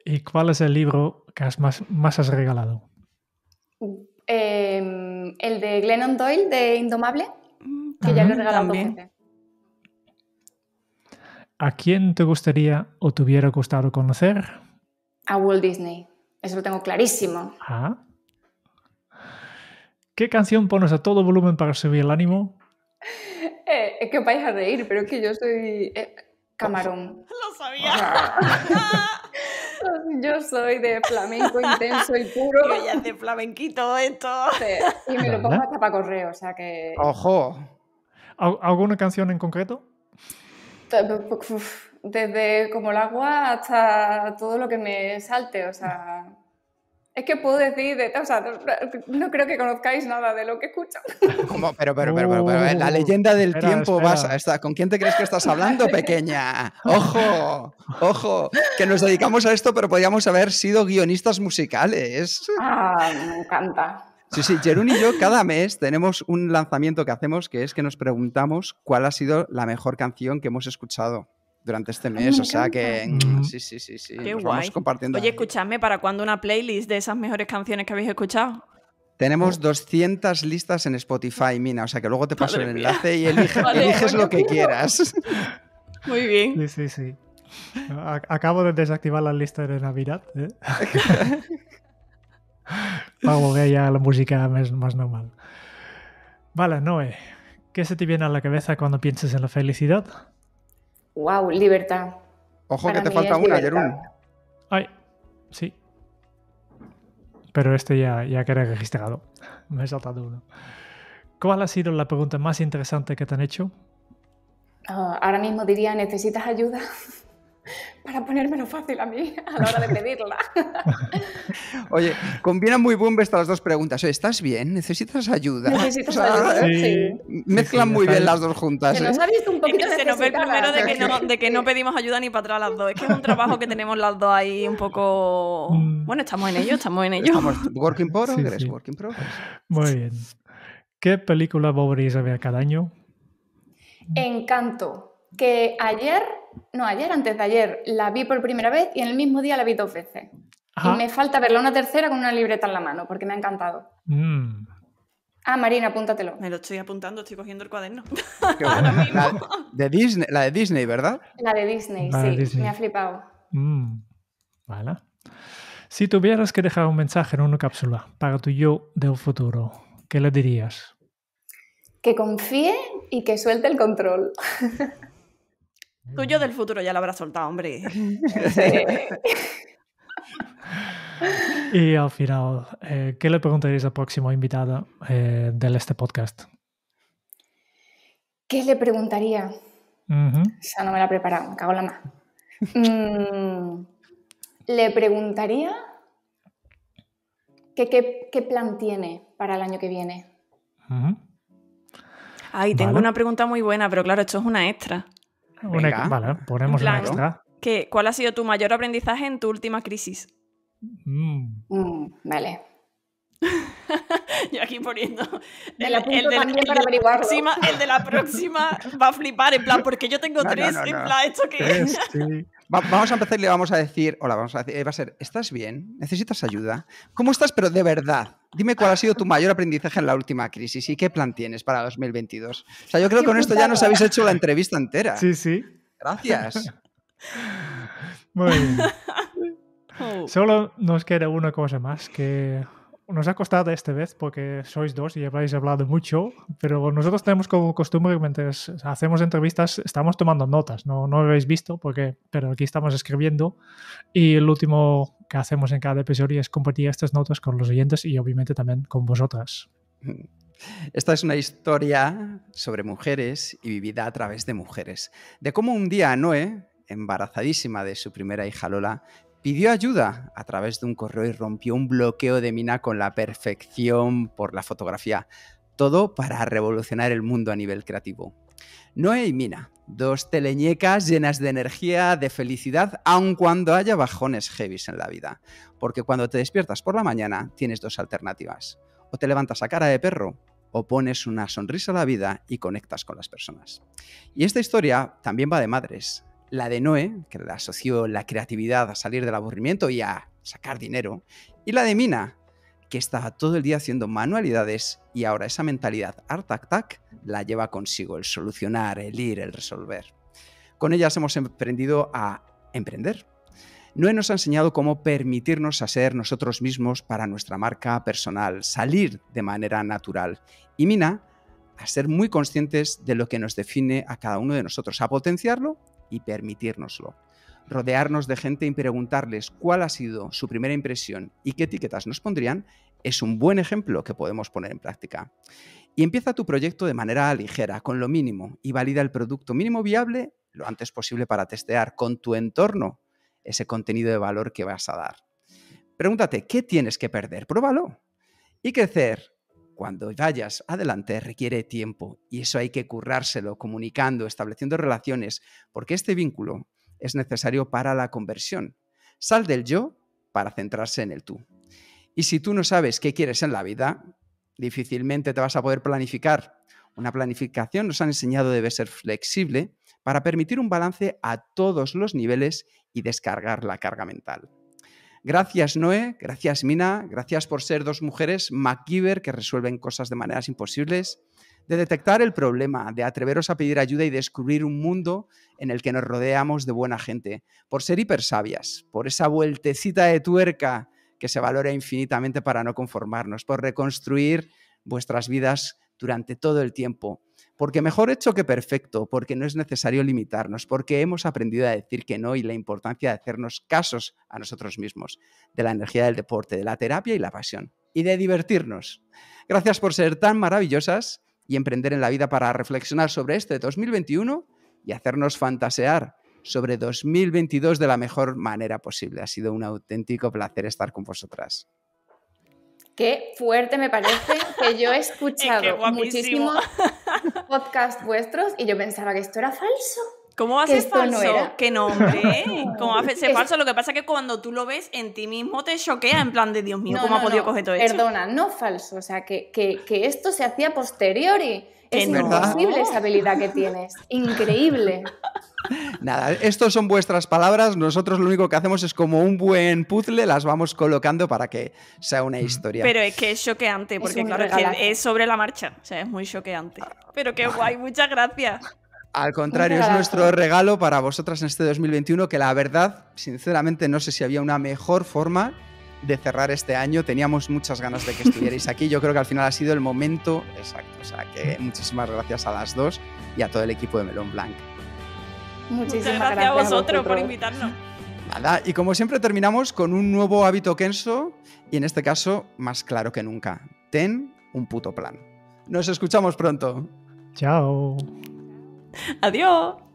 ¿Y cuál es el libro que más, más has regalado? Em, el de Glennon Doyle, de Indomable, mm, que ya lo he regalado ¿a quién te gustaría o te hubiera gustado conocer? A Walt Disney. Eso lo tengo clarísimo. Ah. ¿Qué canción pones a todo volumen para subir el ánimo? Eh, es que vais a reír, pero es que yo soy eh, camarón. Lo sabía. Ah. yo soy de flamenco intenso y puro. Vaya de flamenquito esto. y me lo pongo hasta para correo, o sea que... ¡Ojo! ¿Alguna canción en concreto? desde como el agua hasta todo lo que me salte, o sea... Es que puedo decir, no, creo que conozcáis nada de lo que escucho. Pero, pero, pero, pero, la uh, leyenda del tiempo vas ¿Con quién te crees que estás hablando, pequeña? Ojo, ojo, que nos dedicamos a esto, pero podríamos haber sido guionistas musicales. Ah, me encanta. Sí, sí, Jerún y yo cada mes tenemos un lanzamiento que hacemos que es que nos preguntamos cuál ha sido la mejor canción que hemos escuchado durante este mes. o sea que sí, sí, sí, sí. compartiendo. Oye, escuchadme, ¿para cuándo una playlist de esas mejores canciones que habéis escuchado? Tenemos 200 listas en Spotify, Mina. O sea que luego te paso el enlace y eliges lo que quieras. Muy bien. Sí, sí, sí. Acabo de desactivar las listas de Navidad. ¿eh? vamos que ya la música es más normal. Vale, Noé, ¿qué se te viene a la cabeza cuando piensas en la felicidad? Wow, libertad. Ojo que te falta una, Jerún. Ay, sí. Pero este ya, ya queda registrado. Me he saltado uno. ¿Cuál ha sido la pregunta más interesante que te han hecho? Ah, ahora mismo diría, ¿necesitas ayuda? para ponérmelo fácil a mí a la hora de pedirla. Oye, convienen muy bien estas dos preguntas. ¿Estás bien? ¿Necesitas ayuda? Necesitas ayuda, eh, Mezclan muy bien las dos juntas. ¿eh? Se nos un ve primero de que, no, pedimos ayuda ni para atrás las dos. Es que es un trabajo que tenemos las dos ahí un poco... Mm. Bueno, estamos en ello, estamos en ello. working pro working Muy bien. ¿Qué película volveréis a ver cada año? Encanto. Que ayer no, ayer, antes de ayer, la vi por primera vez y en el mismo día la vi dos veces. Y me falta verla una tercera con una libreta en la mano, porque me ha encantado. Mm. Ah, Marina, apúntatelo. Me lo estoy apuntando, estoy cogiendo el cuaderno. de Disney, la, de Disney, ¿verdad? La de Disney, sí, me ha flipado. Mm. Vale. Si tuvieras que dejar un mensaje en una cápsula para tu yo del futuro, ¿qué le dirías? Que confíe y que suelte el control. Tuyo del futuro ya lo habrás soltado, hombre. y al final, eh, ¿qué le preguntarías al próximo invitado eh, de este podcast? ¿Qué le preguntaría? O sea, no me la he preparado, me cago en la más. Mm, le preguntaría qué plan tiene para el año que viene. Ay, tengo una pregunta muy buena, pero claro, esto es una extra. Una, vale, ponemos la extra. ¿Cuál ha sido tu mayor aprendizaje en tu última crisis? Mm. Mm, vale. Yo aquí poniendo el, de la, próxima, el de la próxima va a flipar, en plan, porque yo tengo tres, en plan, ¿esto que es? vamos a empezar y le vamos a decir, hola, vamos a decir, eh, va a ser, ¿estás bien? ¿Necesitas ayuda? ¿Cómo estás? Pero de verdad, Dime cuál ha sido tu mayor aprendizaje en la última crisis y qué plan tienes para 2022. O sea, yo creo que con esto ya nos habéis hecho la entrevista entera. Sí, sí. Gracias. Muy bien. Oh. Solo nos queda una cosa más que nos ha costado esta vez porque sois dos y habéis hablado mucho, pero nosotros tenemos como costumbre mientras hacemos entrevistas, estamos tomando notas, no, no lo habéis visto, porque, pero aquí estamos escribiendo y el último que hacemos en cada episodio es compartir estas notas con los oyentes y obviamente también con vosotras. Esta es una historia sobre mujeres y vivida a través de mujeres, de cómo un día Noé, embarazadísima de su primera hija Lola, pidió ayuda a través de un correo y rompió un bloqueo de Mina con la perfección por la fotografía. Todo para revolucionar el mundo a nivel creativo. No hay Mina, dos teleñecas llenas de energía, de felicidad, aun cuando haya bajones heavies en la vida. Porque cuando te despiertas por la mañana tienes dos alternativas. O te levantas a cara de perro o pones una sonrisa a la vida y conectas con las personas. Y esta historia también va de madres la de Noé, que le asoció la creatividad a salir del aburrimiento y a sacar dinero, y la de Mina, que estaba todo el día haciendo manualidades y ahora esa mentalidad art tac la lleva consigo, el solucionar, el ir, el resolver. Con ellas hemos emprendido a emprender. Noé nos ha enseñado cómo permitirnos a ser nosotros mismos para nuestra marca personal, salir de manera natural. Y Mina, a ser muy conscientes de lo que nos define a cada uno de nosotros, a potenciarlo y permitírnoslo. Rodearnos de gente y preguntarles cuál ha sido su primera impresión y qué etiquetas nos pondrían es un buen ejemplo que podemos poner en práctica. Y empieza tu proyecto de manera ligera, con lo mínimo, y valida el producto mínimo viable lo antes posible para testear con tu entorno ese contenido de valor que vas a dar. Pregúntate, ¿qué tienes que perder? Pruébalo. Y crecer cuando vayas adelante requiere tiempo y eso hay que currárselo, comunicando, estableciendo relaciones, porque este vínculo es necesario para la conversión. Sal del yo para centrarse en el tú. Y si tú no sabes qué quieres en la vida, difícilmente te vas a poder planificar. Una planificación nos han enseñado debe ser flexible para permitir un balance a todos los niveles y descargar la carga mental. Gracias Noé, gracias Mina, gracias por ser dos mujeres MacGyver que resuelven cosas de maneras imposibles, de detectar el problema, de atreveros a pedir ayuda y descubrir un mundo en el que nos rodeamos de buena gente, por ser hipersabias, por esa vueltecita de tuerca que se valora infinitamente para no conformarnos, por reconstruir vuestras vidas durante todo el tiempo porque mejor hecho que perfecto, porque no es necesario limitarnos, porque hemos aprendido a decir que no y la importancia de hacernos casos a nosotros mismos, de la energía del deporte, de la terapia y la pasión, y de divertirnos. Gracias por ser tan maravillosas y emprender en la vida para reflexionar sobre este 2021 y hacernos fantasear sobre 2022 de la mejor manera posible. Ha sido un auténtico placer estar con vosotras. Qué fuerte me parece que yo he escuchado muchísimos podcasts vuestros y yo pensaba que esto era falso. ¿Cómo va a ser falso? Qué que no, ¿Cómo va a ser falso? Lo que pasa es que cuando tú lo ves en ti mismo te choquea en plan de Dios mío, ¿cómo ha podido coger todo esto? Perdona, no falso. O sea, que, que, que esto se hacía posteriori. Es imposible esa habilidad que tienes. Increíble. Nada, estos son vuestras palabras. Nosotros lo único que hacemos es como un buen puzzle, las vamos colocando para que sea una historia. Pero es que es choqueante, porque es claro, es sobre la marcha. O sea, es muy choqueante. Pero qué guay, muchas gracias. Al contrario, es nuestro regalo para vosotras en este 2021, que la verdad, sinceramente, no sé si había una mejor forma de cerrar este año. Teníamos muchas ganas de que estuvierais aquí. Yo creo que al final ha sido el momento exacto. O sea que muchísimas gracias a las dos y a todo el equipo de Melón Blanc. Muchísimas gracias, a vosotros por invitarnos. Nada, y como siempre terminamos con un nuevo hábito Kenso y en este caso más claro que nunca. Ten un puto plan. Nos escuchamos pronto. Chao. Adiós.